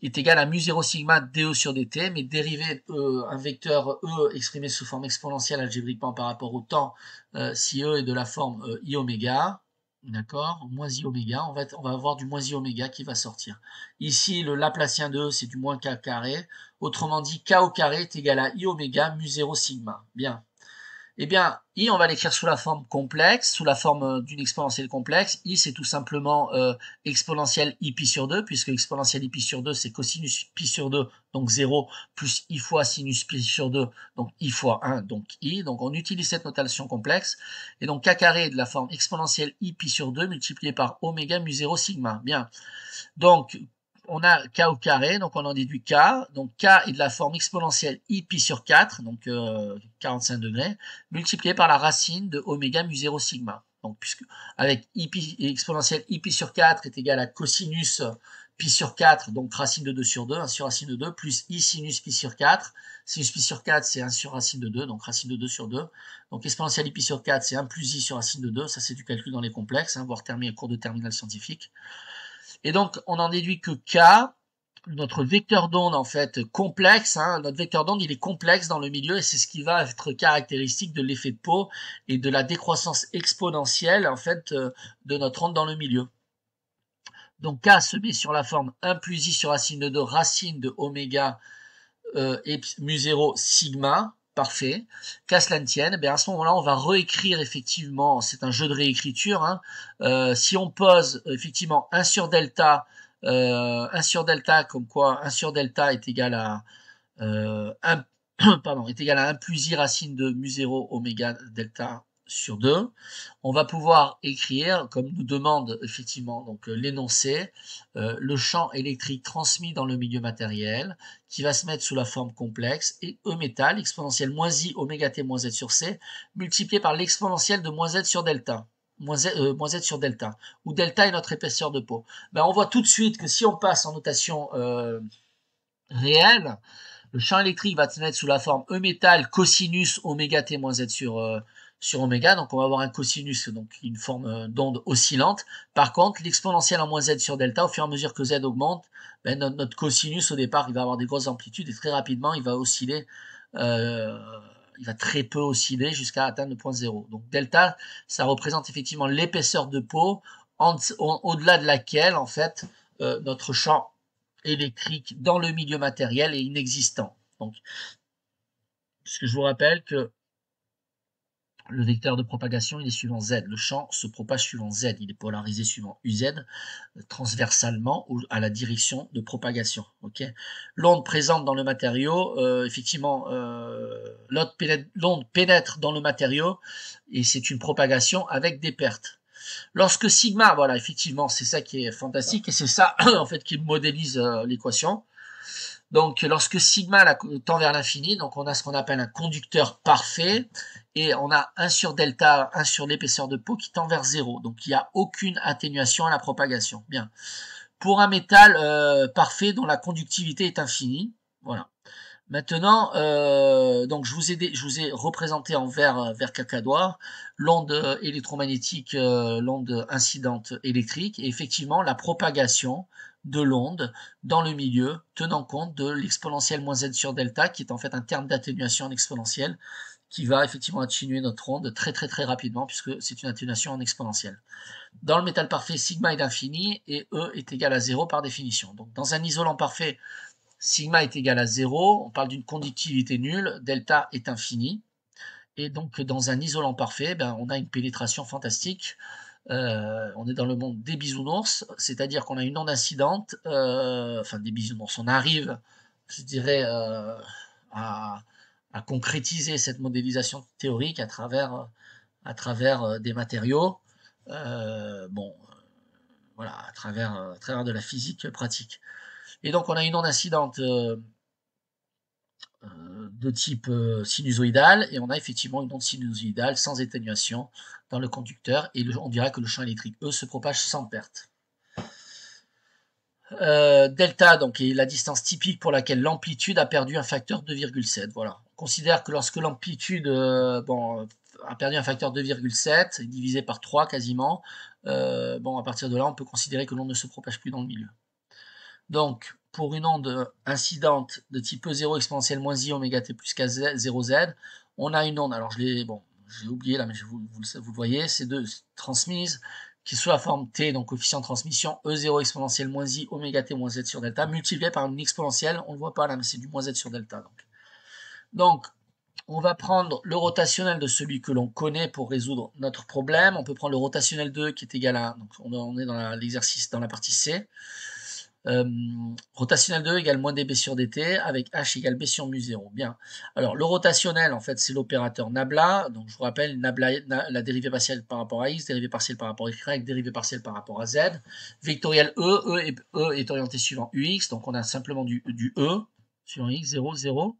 S1: est égal à mu 0 sigma dE sur dt, mais dérivé euh, un vecteur E exprimé sous forme exponentielle algébriquement par rapport au temps, euh, si E est de la forme i oméga, D'accord Moins i oméga. On va, on va avoir du moins i oméga qui va sortir. Ici, le Laplacien de c'est du moins k carré. Autrement dit, k au carré est égal à i oméga mu 0 sigma. Bien. Eh bien, I, on va l'écrire sous la forme complexe, sous la forme euh, d'une exponentielle complexe. I, c'est tout simplement euh, exponentielle i pi sur 2, puisque exponentielle i pi sur 2, c'est cosinus pi sur 2, donc 0, plus i fois sinus pi sur 2, donc i fois 1, donc i. Donc, on utilise cette notation complexe. Et donc, k carré de la forme exponentielle i pi sur 2 multiplié par oméga mu 0 sigma. Bien. Donc, on a k au carré, donc on en déduit k. Donc k est de la forme exponentielle i pi sur 4, donc 45 euh, degrés, multiplié par la racine de oméga mu 0 sigma. Donc puisque avec i exponentielle i pi sur 4 est égal à cosinus pi sur 4, donc racine de 2 sur 2, 1 sur racine de 2, plus i sinus pi sur 4. Sinus pi sur 4, c'est 1 sur racine de 2, donc racine de 2 sur 2. Donc exponentielle i pi sur 4, c'est 1 plus i sur racine de 2. Ça, c'est du calcul dans les complexes, hein, voire terminé, cours de terminale scientifique. Et donc, on en déduit que K, notre vecteur d'onde en fait complexe, hein. notre vecteur d'onde il est complexe dans le milieu et c'est ce qui va être caractéristique de l'effet de peau et de la décroissance exponentielle en fait euh, de notre onde dans le milieu. Donc K se met sur la forme 1 plus i sur racine de 2 racine de oméga euh, et mu 0 sigma parfait. Qu'à cela ne tienne, eh à ce moment-là, on va réécrire effectivement, c'est un jeu de réécriture, hein. euh, si on pose euh, effectivement 1 sur delta, euh, 1 sur delta, comme quoi 1 sur delta est égal à euh, 1, pardon, est égal à 1 plus i racine de mu0 oméga delta sur deux. On va pouvoir écrire, comme nous demande effectivement donc euh, l'énoncé, euh, le champ électrique transmis dans le milieu matériel, qui va se mettre sous la forme complexe, et E métal, exponentielle moins i oméga t moins z sur c, multiplié par l'exponentielle de moins z sur delta. z, euh, z, sur delta, où delta est notre épaisseur de peau. Ben, on voit tout de suite que si on passe en notation réelle, le champ électrique va se mettre sous la forme E métal cosinus oméga t moins z sur sur oméga, donc on va avoir un cosinus, donc une forme euh, d'onde oscillante. Par contre, l'exponentielle en moins z sur delta, au fur et à mesure que z augmente, ben, notre, cosinus au départ, il va avoir des grosses amplitudes et très rapidement, il va osciller, euh, il va très peu osciller jusqu'à atteindre le point zéro. Donc delta, ça représente effectivement l'épaisseur de peau au-delà de laquelle, en fait, euh, notre champ électrique dans le milieu matériel est inexistant. Donc, que je vous rappelle que le vecteur de propagation, il est suivant Z. Le champ se propage suivant Z. Il est polarisé suivant UZ, euh, transversalement ou à la direction de propagation. l'onde présente dans le matériau, euh, effectivement, euh, l'onde pénètre, dans le matériau et c'est une propagation avec des pertes. Lorsque sigma, voilà, effectivement, c'est ça qui est fantastique et c'est ça, en fait, qui modélise l'équation. Donc lorsque sigma tend vers l'infini, donc on a ce qu'on appelle un conducteur parfait et on a 1 sur delta, 1 sur l'épaisseur de peau qui tend vers 0. Donc il n'y a aucune atténuation à la propagation. Bien. Pour un métal euh, parfait dont la conductivité est infinie, voilà. Maintenant, euh, donc je vous ai je vous ai représenté en vert euh, vert cacadoir l'onde électromagnétique, l'onde incidente électrique. Et effectivement, la propagation de l'onde dans le milieu, tenant compte de l'exponentielle moins z sur delta, qui est en fait un terme d'atténuation en exponentielle, qui va effectivement atténuer notre onde très très très rapidement, puisque c'est une atténuation en exponentielle. Dans le métal parfait, sigma est infini et E est égal à 0 par définition. Donc dans un isolant parfait, sigma est égal à 0, on parle d'une conductivité nulle, delta est infini. Et donc dans un isolant parfait, ben, on a une pénétration fantastique euh, on est dans le monde des bisounours, c'est-à-dire qu'on a une onde incidente, euh, enfin des bisounours, on arrive, je dirais, euh, à, concrétiser cette modélisation théorique à travers, à travers euh, des matériaux, bon, voilà, à travers, à travers de la physique pratique. Et donc on a une onde incidente de type euh, sinusoïdal et on a effectivement une onde sinusoïdale sans atténuation dans le conducteur et on dira que le champ électrique E se propage sans perte. Euh, delta donc est la distance typique pour laquelle l'amplitude a perdu un facteur 2,7. Voilà. On considère que lorsque l'amplitude euh, a perdu un facteur 2,7 divisé par 3 quasiment, bon à partir de là on peut considérer que l'onde ne se propage plus dans le milieu. Donc, pour une onde incidente de type E0 exponentielle moins i oméga t plus k0z, on a une onde, alors je l'ai, bon, j'ai oublié là, mais vous, le voyez, c'est deux transmises qui est sous la forme t, donc coefficient de transmission, E0 exponentielle moins i oméga t moins z sur delta, multiplié par une exponentielle, on ne le voit pas là, mais c'est du moins z sur delta. Donc, donc on va prendre le rotationnel de celui que l'on connaît pour résoudre notre problème. On peut prendre le rotationnel 2 qui est égal à, donc on est dans l'exercice dans la partie C. Euh, rotationnel 2 e égale moins dB sur dt avec h égale b sur mu 0. Bien. Alors le rotationnel, en fait, c'est l'opérateur nabla. Donc je vous rappelle, nabla, la dérivée partielle par rapport à x, dérivée partielle par rapport à y, dérivée partielle par rapport à z. Vectoriel e, e est, e est orienté suivant ux, donc on a simplement du, e sur x, 0, 0.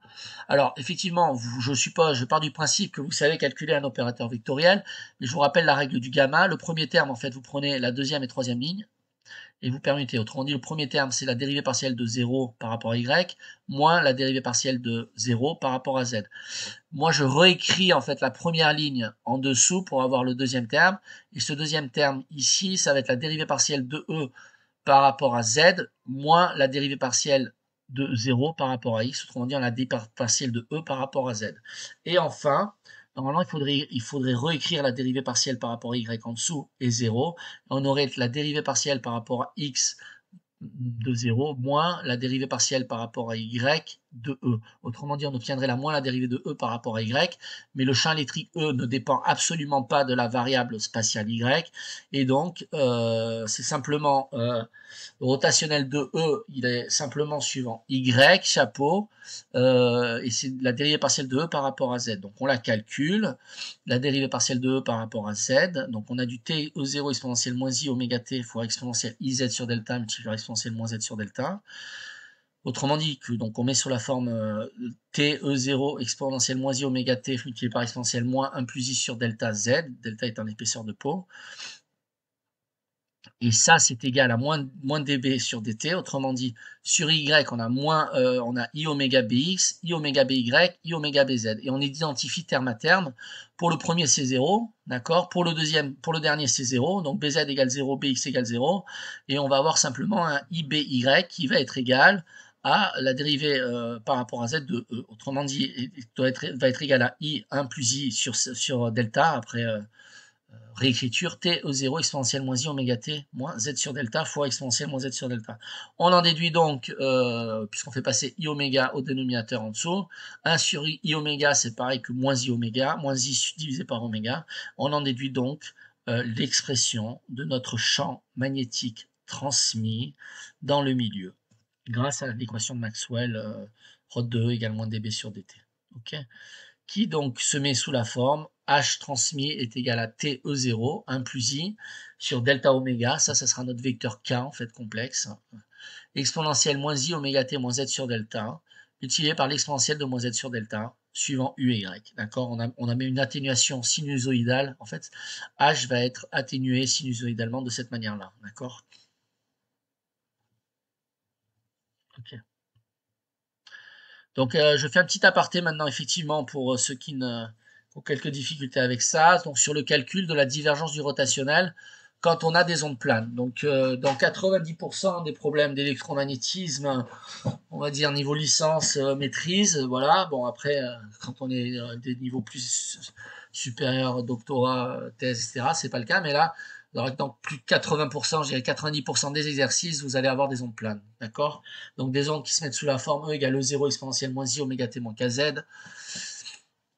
S1: Alors, effectivement, je suppose, je pars du principe que vous savez calculer un opérateur vectoriel, mais je vous rappelle la règle du gamma. Le premier terme, en fait, vous prenez la deuxième et troisième ligne, et vous permettez. Autrement dit, le premier terme, c'est la dérivée partielle de 0 par rapport à y, moins la dérivée partielle de 0 par rapport à z. Moi, je réécris en fait la première ligne en dessous pour avoir le deuxième terme. Et ce deuxième terme ici, ça va être la dérivée partielle de e par rapport à z, moins la dérivée partielle de 0 par rapport à x, autrement dit, la dérivée partielle de e par rapport à z. Et enfin, Normalement, il faudrait, il faudrait réécrire la dérivée partielle par rapport à y en dessous et 0. On aurait la dérivée partielle par rapport à x de 0 moins la dérivée partielle par rapport à y de E. Autrement dit, on obtiendrait la moins la dérivée de E par rapport à Y, mais le champ électrique E ne dépend absolument pas de la variable spatiale Y, et donc euh, c'est simplement le euh, rotationnel de E, il est simplement suivant Y, chapeau, euh, et c'est la dérivée partielle de E par rapport à Z. Donc on la calcule, la dérivée partielle de E par rapport à Z, donc on a du T E0 exponentielle moins I oméga T fois exponentielle IZ sur delta multiplié par exponentielle moins Z sur delta, Autrement dit, donc on met sur la forme euh, t E0 exponentielle moins i oméga t multiplié par exponentielle moins 1 plus i sur delta z. Delta est un épaisseur de peau. Et ça, c'est égal à moins, moins dB sur dt. Autrement dit, sur y, on a moins, euh, on a i oméga bx, i oméga by, i oméga bz. Et on identifie terme à terme. Pour le premier, c'est 0, d'accord Pour le deuxième, pour le dernier, c'est 0. Donc bz égale 0, bx égale 0. Et on va avoir simplement un iby qui va être égal la dérivée euh, par rapport à z de e. Autrement dit, doit être, va être égale à i 1 plus i sur, euh, delta après réécriture t e0 exponentielle moins i oméga t moins z sur delta fois exponentielle moins z sur delta. On en déduit donc, puisqu'on fait passer i oméga au dénominateur en dessous, 1 sur i, i oméga c'est pareil que moins i oméga, moins i divisé par oméga. On en déduit donc l'expression de notre champ magnétique transmis dans le milieu grâce à l'équation de Maxwell, Rho ρ de égale moins dB sur dt. qui donc se met sous la forme H transmis est égal à TE0, 1 plus I, sur delta oméga, ça, ça sera notre vecteur K, en fait, complexe, exponentielle moins I oméga T moins Z sur delta, utilisé par l'exponentielle de moins Z sur delta, suivant U et Y. D'accord on a, on a mis une atténuation sinusoïdale, en fait, H va être atténué sinusoïdalement de cette manière-là. D'accord Donc, euh, je fais un petit aparté maintenant, effectivement, pour euh, ceux qui ne, ont quelques difficultés avec ça. Donc, sur le calcul de la divergence du rotationnel quand on a des ondes planes. Donc, euh, dans 90% des problèmes d'électromagnétisme, on va dire niveau licence, maîtrise, voilà. Bon, après, quand on est des niveaux plus supérieurs, doctorat, thèse, etc., c'est pas le cas. Mais là, dans plus de 80%, je dirais 90% des exercices, vous allez avoir des ondes planes. D'accord Donc des ondes qui se mettent sous la forme E égale E0 exponentielle moins I oméga t moins KZ.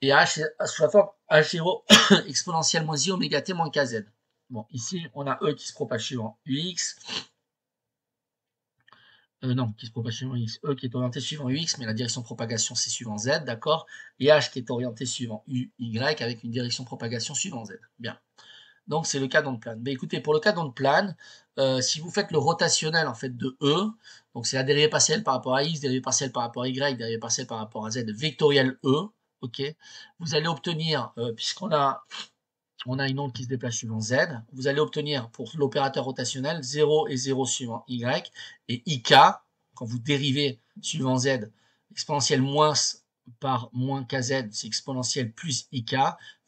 S1: Et H sous la forme H0 exponentielle moins I oméga t moins KZ. Bon, ici, on a E qui se propage suivant UX. Euh, non, qui se propage suivant x, E qui est orienté suivant UX, mais la direction de propagation, c'est suivant Z, d'accord Et H qui est orienté suivant UY avec une direction de propagation suivant Z. Bien. Donc c'est le cas d'onde plane. Mais écoutez, pour le cas d'onde plane, euh, si vous faites le rotationnel en fait de E, donc c'est la dérivée partielle par rapport à x, dérivée partielle par rapport à y, dérivée partielle par rapport à z, vectoriel E, ok, vous allez obtenir, euh, puisqu'on a, on a une onde qui se déplace suivant z, vous allez obtenir pour l'opérateur rotationnel 0 et 0 suivant y, et ik, quand vous dérivez suivant z, exponentielle moins par moins kz, c'est exponentielle plus ik,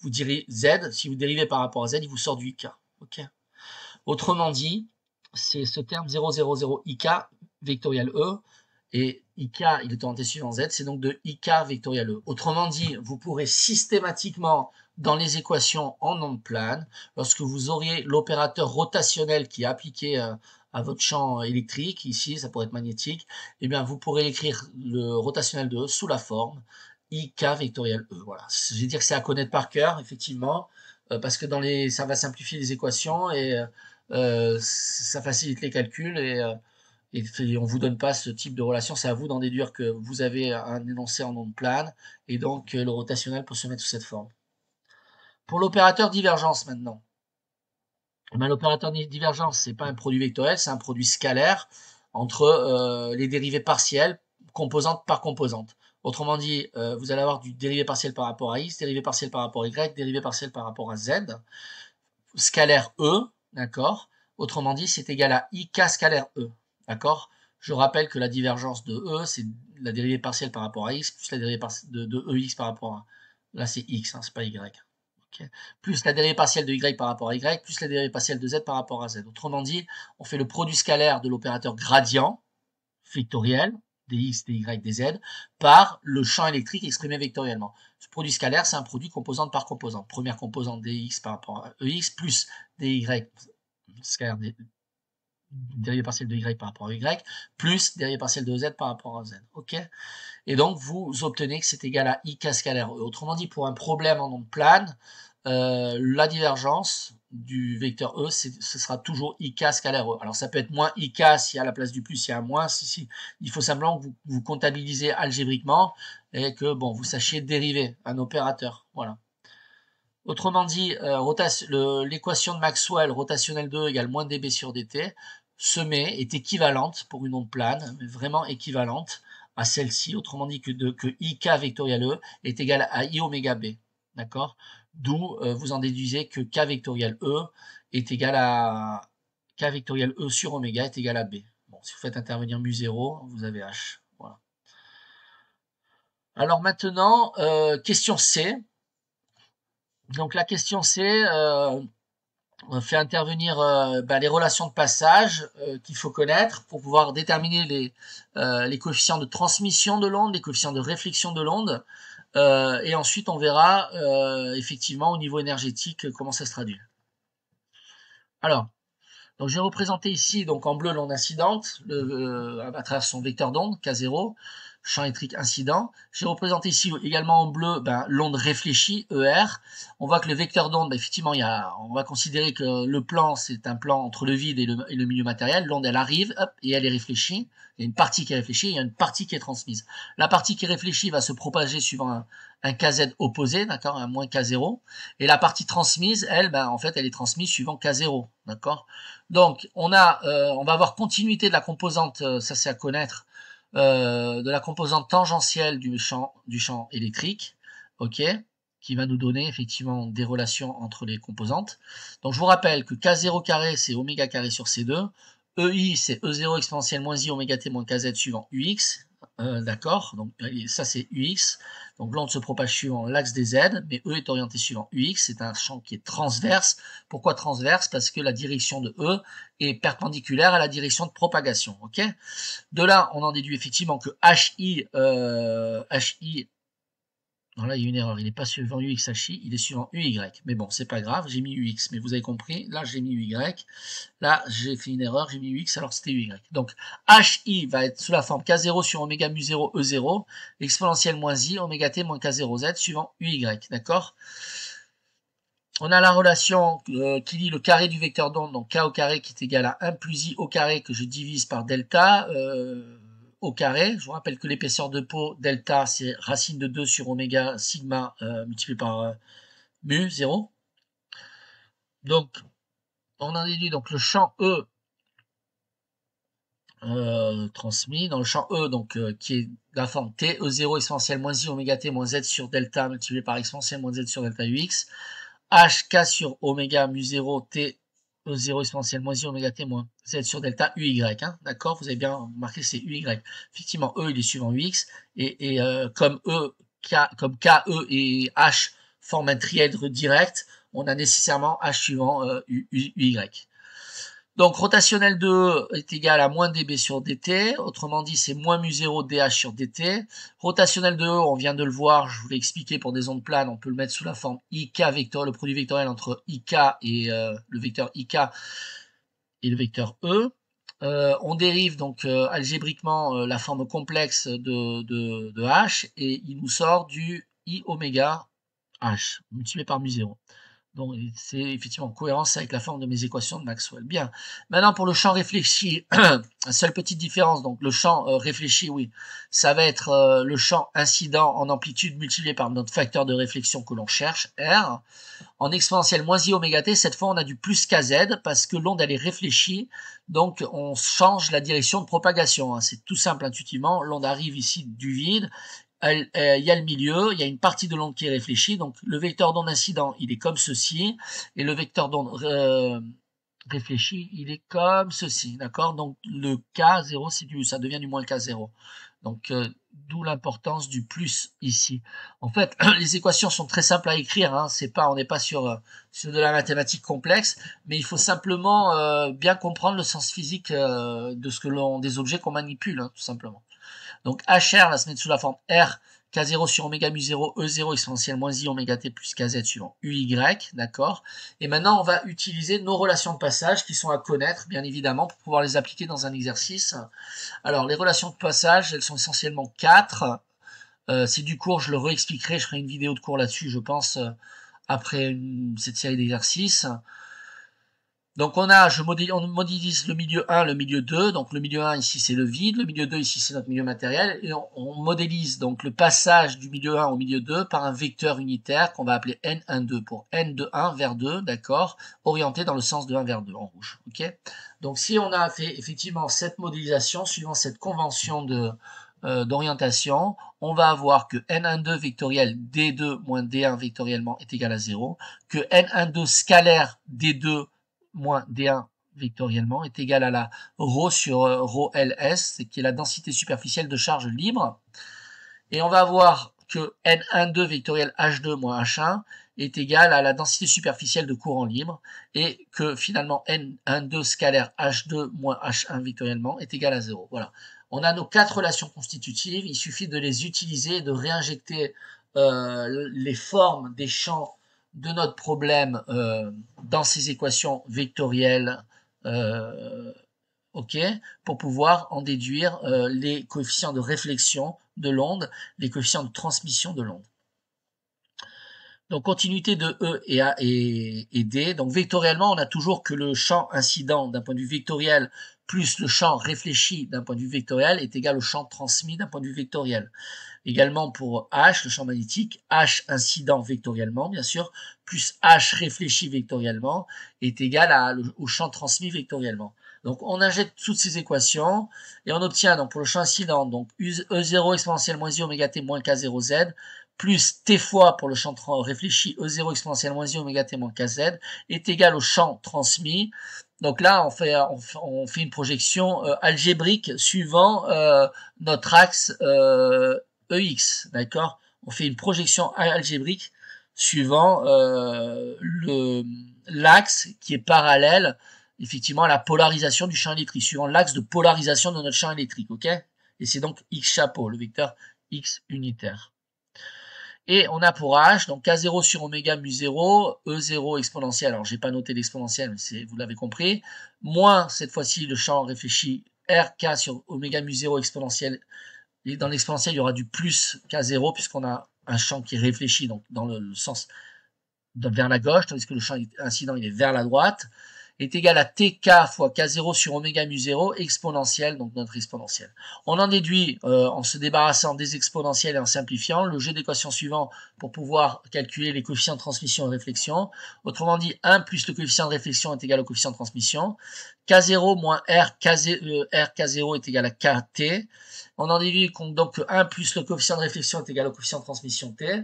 S1: vous direz Z, si vous dérivez par rapport à Z, il vous sort du IK. Autrement dit, c'est ce terme 000 IK vectoriel E, et IK, il est orienté suivant Z, c'est donc de IK vectoriel E. Autrement dit, vous pourrez systématiquement, dans les équations en onde plane, lorsque vous auriez l'opérateur rotationnel qui est appliqué euh, à votre champ électrique, ici ça pourrait être magnétique, et eh bien vous pourrez écrire le rotationnel de E sous la forme IK vectoriel E. Voilà. Je vais dire que c'est à connaître par cœur, effectivement, euh, parce que dans les, ça va simplifier les équations et euh, euh, ça facilite les calculs et, on ne vous donne pas ce type de relation. C'est à vous d'en déduire que vous avez un énoncé en onde plane et donc le rotationnel peut se mettre sous cette forme. Pour l'opérateur divergence maintenant. Eh ben, l'opérateur divergence, ce n'est pas un produit vectoriel, c'est un produit scalaire entre les dérivées partielles, composante par composante. Autrement dit, euh, vous allez avoir du dérivé partiel par rapport à x, dérivé partiel par rapport à y, dérivé partiel par rapport à z, scalaire e, d'accord Autrement dit, c'est égal à ik scalaire e, d'accord Je rappelle que la divergence de e, c'est la dérivée partielle par rapport à x, plus la dérivée de, de ex par rapport à... Là, c'est x, hein, c'est pas y. Plus la dérivée partielle de y par rapport à y, plus la dérivée partielle de z par rapport à z. Autrement dit, on fait le produit scalaire de l'opérateur gradient, factoriel, DX, DY, DZ, par le champ électrique exprimé vectoriellement. Ce produit scalaire, c'est un produit composante par composante. Première composante dx par rapport à ex plus dy scalaire dérivée dérivé de y par rapport à y, plus dérivée partielle de z par rapport à z. ok Et donc, vous obtenez que c'est égal à ik scalaire. Autrement dit, pour un problème en onde plane, euh, la divergence du vecteur E, ce sera toujours IK scalaire E. Alors ça peut être moins IK si à la place du plus il y a un moins. Il faut simplement que vous, comptabilisez algébriquement et que bon, vous sachiez dériver un opérateur. Voilà. Autrement dit, euh, l'équation de Maxwell rotationnelle E égale moins dB sur dt semée est équivalente pour une onde plane, mais vraiment équivalente à celle-ci. Autrement dit que, que IK vectoriel E est égal à I oméga B. D'accord D'où euh, vous en déduisez que K vectoriel E est égal à K vectoriel E sur oméga est égal à B. Bon, si vous faites intervenir mu0, vous avez H. Voilà. Alors maintenant, euh, question C. Donc la question C euh, fait intervenir bah, les relations de passage qu'il faut connaître pour pouvoir déterminer les, les coefficients de transmission de l'onde, les coefficients de réflexion de l'onde, euh, et ensuite, on verra euh, effectivement au niveau énergétique comment ça se traduit. Alors, donc représenté ici donc en bleu l'onde incidente le, euh, à travers son vecteur d'onde K0 champ électrique incident. J'ai représenté ici également en bleu ben, l'onde réfléchie, ER. On voit que le vecteur d'onde, ben, effectivement, il y a, on va considérer que le plan, c'est un plan entre le vide et le, milieu matériel. L'onde, elle arrive hop, et elle est réfléchie. Il y a une partie qui est réfléchie, il y a une partie qui est transmise. La partie qui est réfléchie va se propager suivant un, KZ opposé, d'accord, un moins K0. Et la partie transmise, elle, ben, en fait, elle est transmise suivant K0, d'accord. Donc, on, a, euh, on va avoir continuité de la composante, euh, ça c'est à connaître, euh, de la composante tangentielle du champ, du champ électrique, ok, qui va nous donner effectivement des relations entre les composantes. Donc je vous rappelle que K0 carré c'est ω carré sur C2, EI c'est E0 exponentielle moins I oméga t moins KZ suivant UX, euh, d'accord Donc euh, ça c'est UX. Donc l'onde se propage suivant l'axe des Z, mais E est orienté suivant UX. C'est un champ qui est transverse. Pourquoi transverse Parce que la direction de E est perpendiculaire à la direction de propagation. Ok de là, on en déduit effectivement que HI, euh, HI non, là, il y a une erreur. Il n'est pas suivant UX il est suivant UY. Mais bon, c'est pas grave, j'ai mis UX. Mais vous avez compris, là, j'ai mis UY. Là, j'ai fait une erreur, j'ai mis UX alors c'était UY. Donc, HI va être sous la forme K0 sur oméga mu 0 E0, exponentielle moins I, oméga t moins K0Z, suivant UY. D'accord on a la relation euh, qui dit le carré du vecteur d'onde, donc k au carré qui est égal à 1 plus i au carré que je divise par delta, euh, carré. Je vous rappelle que l'épaisseur de peau delta, c'est racine de 2 sur oméga sigma euh, multiplié par euh, mu 0. Donc, on a déduit donc le champ E euh, transmis dans le champ E, donc qui est la forme T, E0 exponentielle moins i oméga t moins z sur delta multiplié par exponentielle moins z sur delta ux, h sur oméga mu 0 t e 0 exponentielle moins i oméga t moins z sur delta uy. Hein, D'accord Vous avez bien remarqué, c'est uy. Effectivement, e, il est suivant ux. Et, et euh, comme e, k, comme k, e et h forment un trièdre direct, on a nécessairement h suivant uy. Euh, donc rotationnel de E est égal à moins dB sur dt, autrement dit c'est moins mu0 dH sur dt. Rotationnel de E, on vient de le voir, je vous l'ai expliqué pour des ondes planes, on peut le mettre sous la forme ik vecteur, le produit vectoriel entre ik et euh, le vecteur ik et le vecteur E. Euh, on dérive donc euh, algébriquement la forme complexe de, de, de, H et il nous sort du i oméga H multiplié par mu0. Donc, c'est effectivement en cohérence avec la forme de mes équations de Maxwell. Bien. Maintenant, pour le champ réfléchi, seule petite différence. Donc, le champ euh, réfléchi, oui, ça va être euh, le champ incident en amplitude multiplié par notre facteur de réflexion que l'on cherche, R, en exponentielle moins i oméga t. Cette fois, on a du plus kz parce que l'onde, elle est réfléchie. Donc, on change la direction de propagation. Hein. C'est tout simple intuitivement. L'onde arrive ici du vide euh, il y a le milieu, il y a une partie de l'onde qui est réfléchie. Donc le vecteur d'onde incident, il est comme ceci. Et le vecteur d'onde euh, réfléchi, il est comme ceci. D'accord Donc le K0, ça devient du moins K0. Donc euh, d'où l'importance du plus ici. En fait, les équations sont très simples à écrire. Hein. C'est pas, on n'est pas sur, de la mathématique complexe, mais il faut simplement bien comprendre le sens physique de ce que l'on, des objets qu'on manipule, hein, tout simplement. Donc HR va se mettre sous la forme R K0 sur oméga mu 0, E0 exponentielle moins I oméga t plus KZ suivant UY, d'accord Et maintenant, on va utiliser nos relations de passage qui sont à connaître, bien évidemment, pour pouvoir les appliquer dans un exercice. Alors, les relations de passage, elles sont essentiellement 4. c'est euh, du cours, je le réexpliquerai, je ferai une vidéo de cours là-dessus, je pense, euh, après cette série d'exercices. Donc on a, je modélise, on modélise le milieu 1, le milieu 2. Donc le milieu 1 ici c'est le vide, le milieu 2 ici c'est notre milieu matériel. Et on, modélise donc le passage du milieu 1 au milieu 2 par un vecteur unitaire qu'on va appeler N12 pour N de 1 vers 2, d'accord, orienté dans le sens de 1 vers 2 en rouge. ok donc si on a fait effectivement cette modélisation suivant cette convention de, euh, d'orientation, on va avoir que N12 vectoriel D2 moins D1 vectoriellement est égal à 0, que N12 scalaire D2 moins D1 vectoriellement est égal à la rho sur euh, rho LS, qui est la densité superficielle de charge libre. Et on va voir que N12 vectoriel H2 moins H1 est égal à la densité superficielle de courant libre et que finalement N12 scalaire H2 moins H1 vectoriellement est égal à 0. Voilà. On a nos quatre relations constitutives, il suffit de les utiliser et de réinjecter euh, les formes des champs de notre problème euh, dans ces équations vectorielles, euh, pour pouvoir en déduire euh, les coefficients de réflexion de l'onde, les coefficients de transmission de l'onde. Donc continuité de E et A et, et D. Donc vectoriellement, on a toujours que le champ incident d'un point de vue vectoriel plus le champ réfléchi d'un point de vue vectoriel est égal au champ transmis d'un point de vue vectoriel également pour H, le champ magnétique, H incident vectoriellement, bien sûr, plus H réfléchi vectoriellement est égal à, au champ transmis vectoriellement. Donc on injecte toutes ces équations et on obtient donc pour le champ incident donc E0 exponentielle moins i oméga t moins k0z plus t fois pour le champ réfléchi E0 exponentielle moins i oméga t moins kz est égal au champ transmis. Donc là on fait, on fait, une projection euh, algébrique suivant euh, notre axe euh, EX, d'accord On fait une projection algébrique suivant euh, l'axe qui est parallèle, effectivement, à la polarisation du champ électrique, suivant l'axe de polarisation de notre champ électrique, ok Et c'est donc X chapeau, le vecteur X unitaire. Et on a pour H, donc K0 sur oméga mu 0, E0 exponentielle, alors j'ai pas noté l'exponentielle, mais vous l'avez compris, moins cette fois-ci le champ réfléchi RK sur oméga mu 0 exponentielle dans l'exponentiel, il y aura du plus K0 puisqu'on a un champ qui réfléchit donc dans le, sens vers la gauche, tandis que le champ incident il est vers la droite, est égal à tk fois k0 sur oméga mu 0 exponentielle, donc notre exponentielle. On en déduit, euh, en se débarrassant des exponentielles et en simplifiant, le jeu d'équations suivant pour pouvoir calculer les coefficients de transmission et de réflexion. Autrement dit, 1 plus le coefficient de réflexion est égal au coefficient de transmission. K0 moins R, K0, euh, R, K0 est égal à KT. On en déduit donc que 1 plus le coefficient de réflexion est égal au coefficient de transmission T.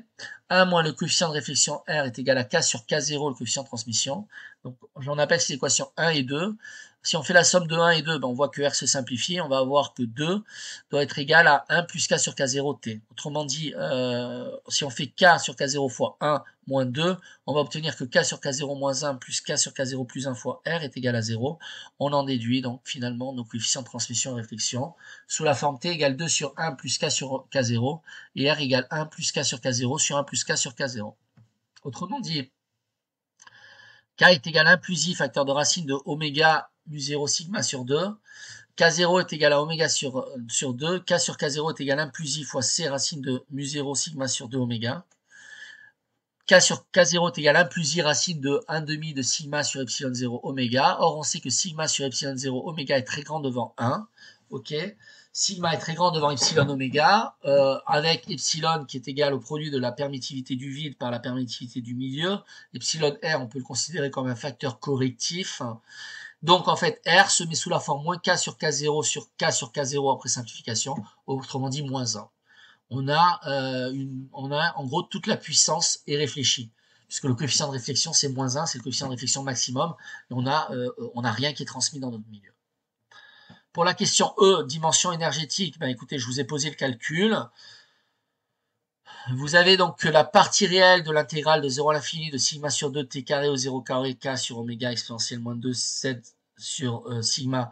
S1: 1 moins le coefficient de réflexion R est égal à K sur K0, le coefficient de transmission. Donc, j'en appelle ces équations 1 et 2. Si on fait la somme de 1 et 2, ben on voit que R se simplifie. On va avoir que 2 doit être égal à 1 plus K sur K0 T. Autrement dit, euh, si on fait K sur K0 fois 1 moins 2, on va obtenir que K sur K0 moins 1 plus K sur K0 plus 1 fois R est égal à 0. On en déduit donc finalement nos coefficients de transmission et réflexion sous la forme T égale 2 sur 1 plus K sur K0 et R égale 1 plus K sur K0 sur 1 plus K sur K0. Autrement dit, K est égal à 1 plus i facteur de racine de oméga mu 0 sigma sur 2. K0 est égal à ω sur, euh, sur 2. K sur K0 est égal à 1 plus i fois C racine de mu 0 sigma sur 2 ω K sur K0 est égal à 1 plus i racine de 1 demi de sigma sur epsilon 0 ω Or, on sait que sigma sur epsilon 0 ω est très grand devant 1. OK Sigma est très grand devant epsilon oméga, euh, avec epsilon qui est égal au produit de la permittivité du vide par la permittivité du milieu. Epsilon R, on peut le considérer comme un facteur correctif. Donc en fait, R se met sous la forme moins K sur K0 sur K sur K0 après simplification, autrement dit moins 1. On a, euh, une, on a en gros toute la puissance est réfléchie, puisque le coefficient de réflexion c'est moins 1, c'est le coefficient de réflexion maximum, et on n'a euh, rien qui est transmis dans notre milieu. Pour la question E, dimension énergétique, ben écoutez, je vous ai posé le calcul vous avez donc la partie réelle de l'intégrale de 0 à l'infini de sigma sur 2t carré au 0 carré k sur oméga exponentielle moins 2 7 sur euh, sigma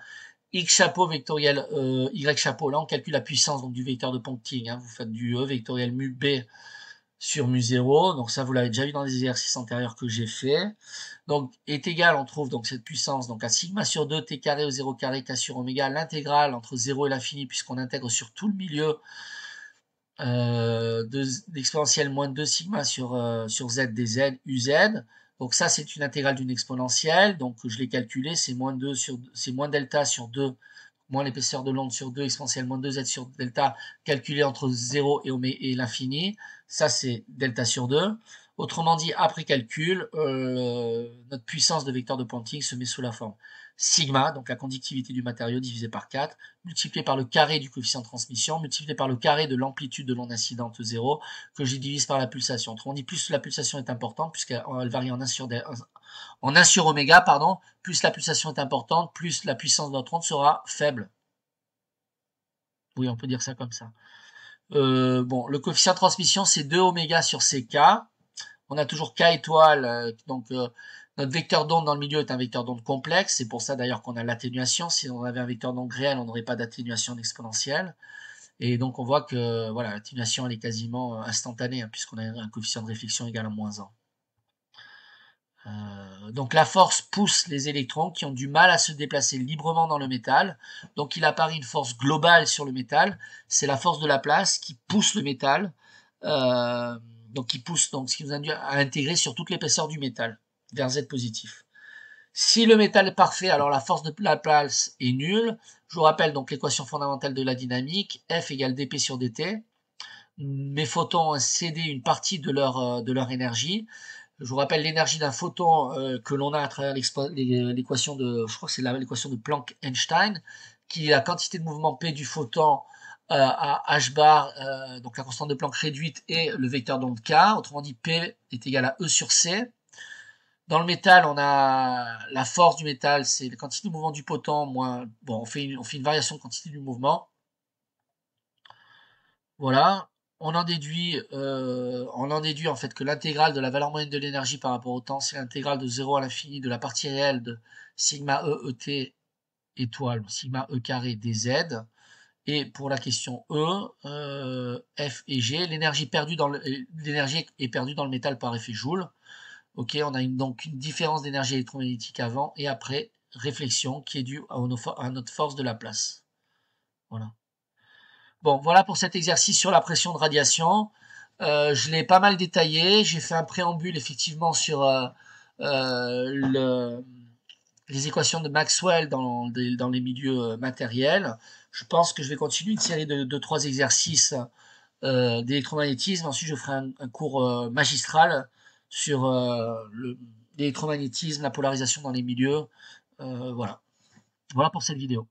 S1: x chapeau vectoriel euh, y chapeau. Là, on calcule la puissance donc, du vecteur de Ponting. Hein. Vous faites du e vectoriel mu b sur mu 0. Donc ça, vous l'avez déjà vu dans les exercices antérieurs que j'ai fait. Donc est égal, on trouve donc cette puissance donc à sigma sur 2 t carré au 0 carré k sur oméga, l'intégrale entre 0 et l'infini puisqu'on intègre sur tout le milieu euh, d'exponentielle moins 2 sigma sur, euh, sur z dz, uz. Donc ça, c'est une intégrale d'une exponentielle. Donc je l'ai calculé, c'est moins 2 sur c'est moins delta sur 2 moins l'épaisseur de l'onde sur 2 exponentielle moins 2z sur delta calculé entre 0 et, et l'infini. Ça, c'est delta sur 2. Autrement dit, après calcul, euh, notre puissance de vecteur de pointing se met sous la forme sigma, donc la conductivité du matériau divisé par 4, multiplié par le carré du coefficient de transmission, multiplié par le carré de l'amplitude de l'onde incidente 0, que je divise par la pulsation. On dit, plus la pulsation est importante, puisqu'elle euh, varie en 1 sur, oméga, pardon, plus la pulsation est importante, plus la puissance de notre onde sera faible. Oui, on peut dire ça comme ça. Euh, bon, le coefficient de transmission, c'est 2 oméga sur CK. On a toujours K étoile, euh, donc... Notre vecteur d'onde dans le milieu est un vecteur d'onde complexe. C'est pour ça d'ailleurs qu'on a l'atténuation. Si on avait un vecteur d'onde réel, on n'aurait pas d'atténuation exponentielle. Et donc on voit que voilà, l'atténuation elle est quasiment euh, instantanée hein, puisqu'on a un coefficient de réflexion égal à moins 1. Euh, donc la force pousse les électrons qui ont du mal à se déplacer librement dans le métal. Donc il apparaît une force globale sur le métal. C'est la force de la place qui pousse le métal. Euh, donc qui pousse donc ce qui nous induit à intégrer sur toute l'épaisseur du métal vers Z positif. Si le métal est parfait, alors la force de la place est nulle. Je vous rappelle donc l'équation fondamentale de la dynamique, F égale dP sur dt. Mes photons ont cédé une partie de leur, euh, de leur énergie. Je vous rappelle l'énergie d'un photon euh, que l'on a à travers euh, l'équation de, je crois que c'est l'équation de Planck-Einstein, qui est la quantité de mouvement P du photon à h bar, donc la constante de Planck réduite, et le vecteur d'onde k. Autrement dit, P est égal à E sur C. Dans le métal, on a la force du métal, c'est la quantité de mouvement du potent, moins. Bon, on fait une, on fait une variation de quantité du mouvement. Voilà. On en déduit, euh, on en déduit en fait que l'intégrale de la valeur moyenne de l'énergie par rapport au temps, c'est l'intégrale de 0 à l'infini de la partie réelle de sigma E, ET étoile, sigma E carré dz. Et pour la question E, euh, F et G, l'énergie perdue dans l'énergie est perdue dans le métal par effet Joule on a donc une différence d'énergie électromagnétique avant et après réflexion qui est due à, notre force de la place. Voilà. Bon, voilà pour cet exercice sur la pression de radiation. Euh, je l'ai pas mal détaillé. J'ai fait un préambule effectivement sur euh, euh, les équations de Maxwell dans, les milieux matériels. Je pense que je vais continuer une série de, trois exercices d'électromagnétisme. Ensuite, je ferai un, un cours magistral sur euh, l'électromagnétisme, la polarisation dans les milieux. Euh, voilà. Voilà pour cette vidéo.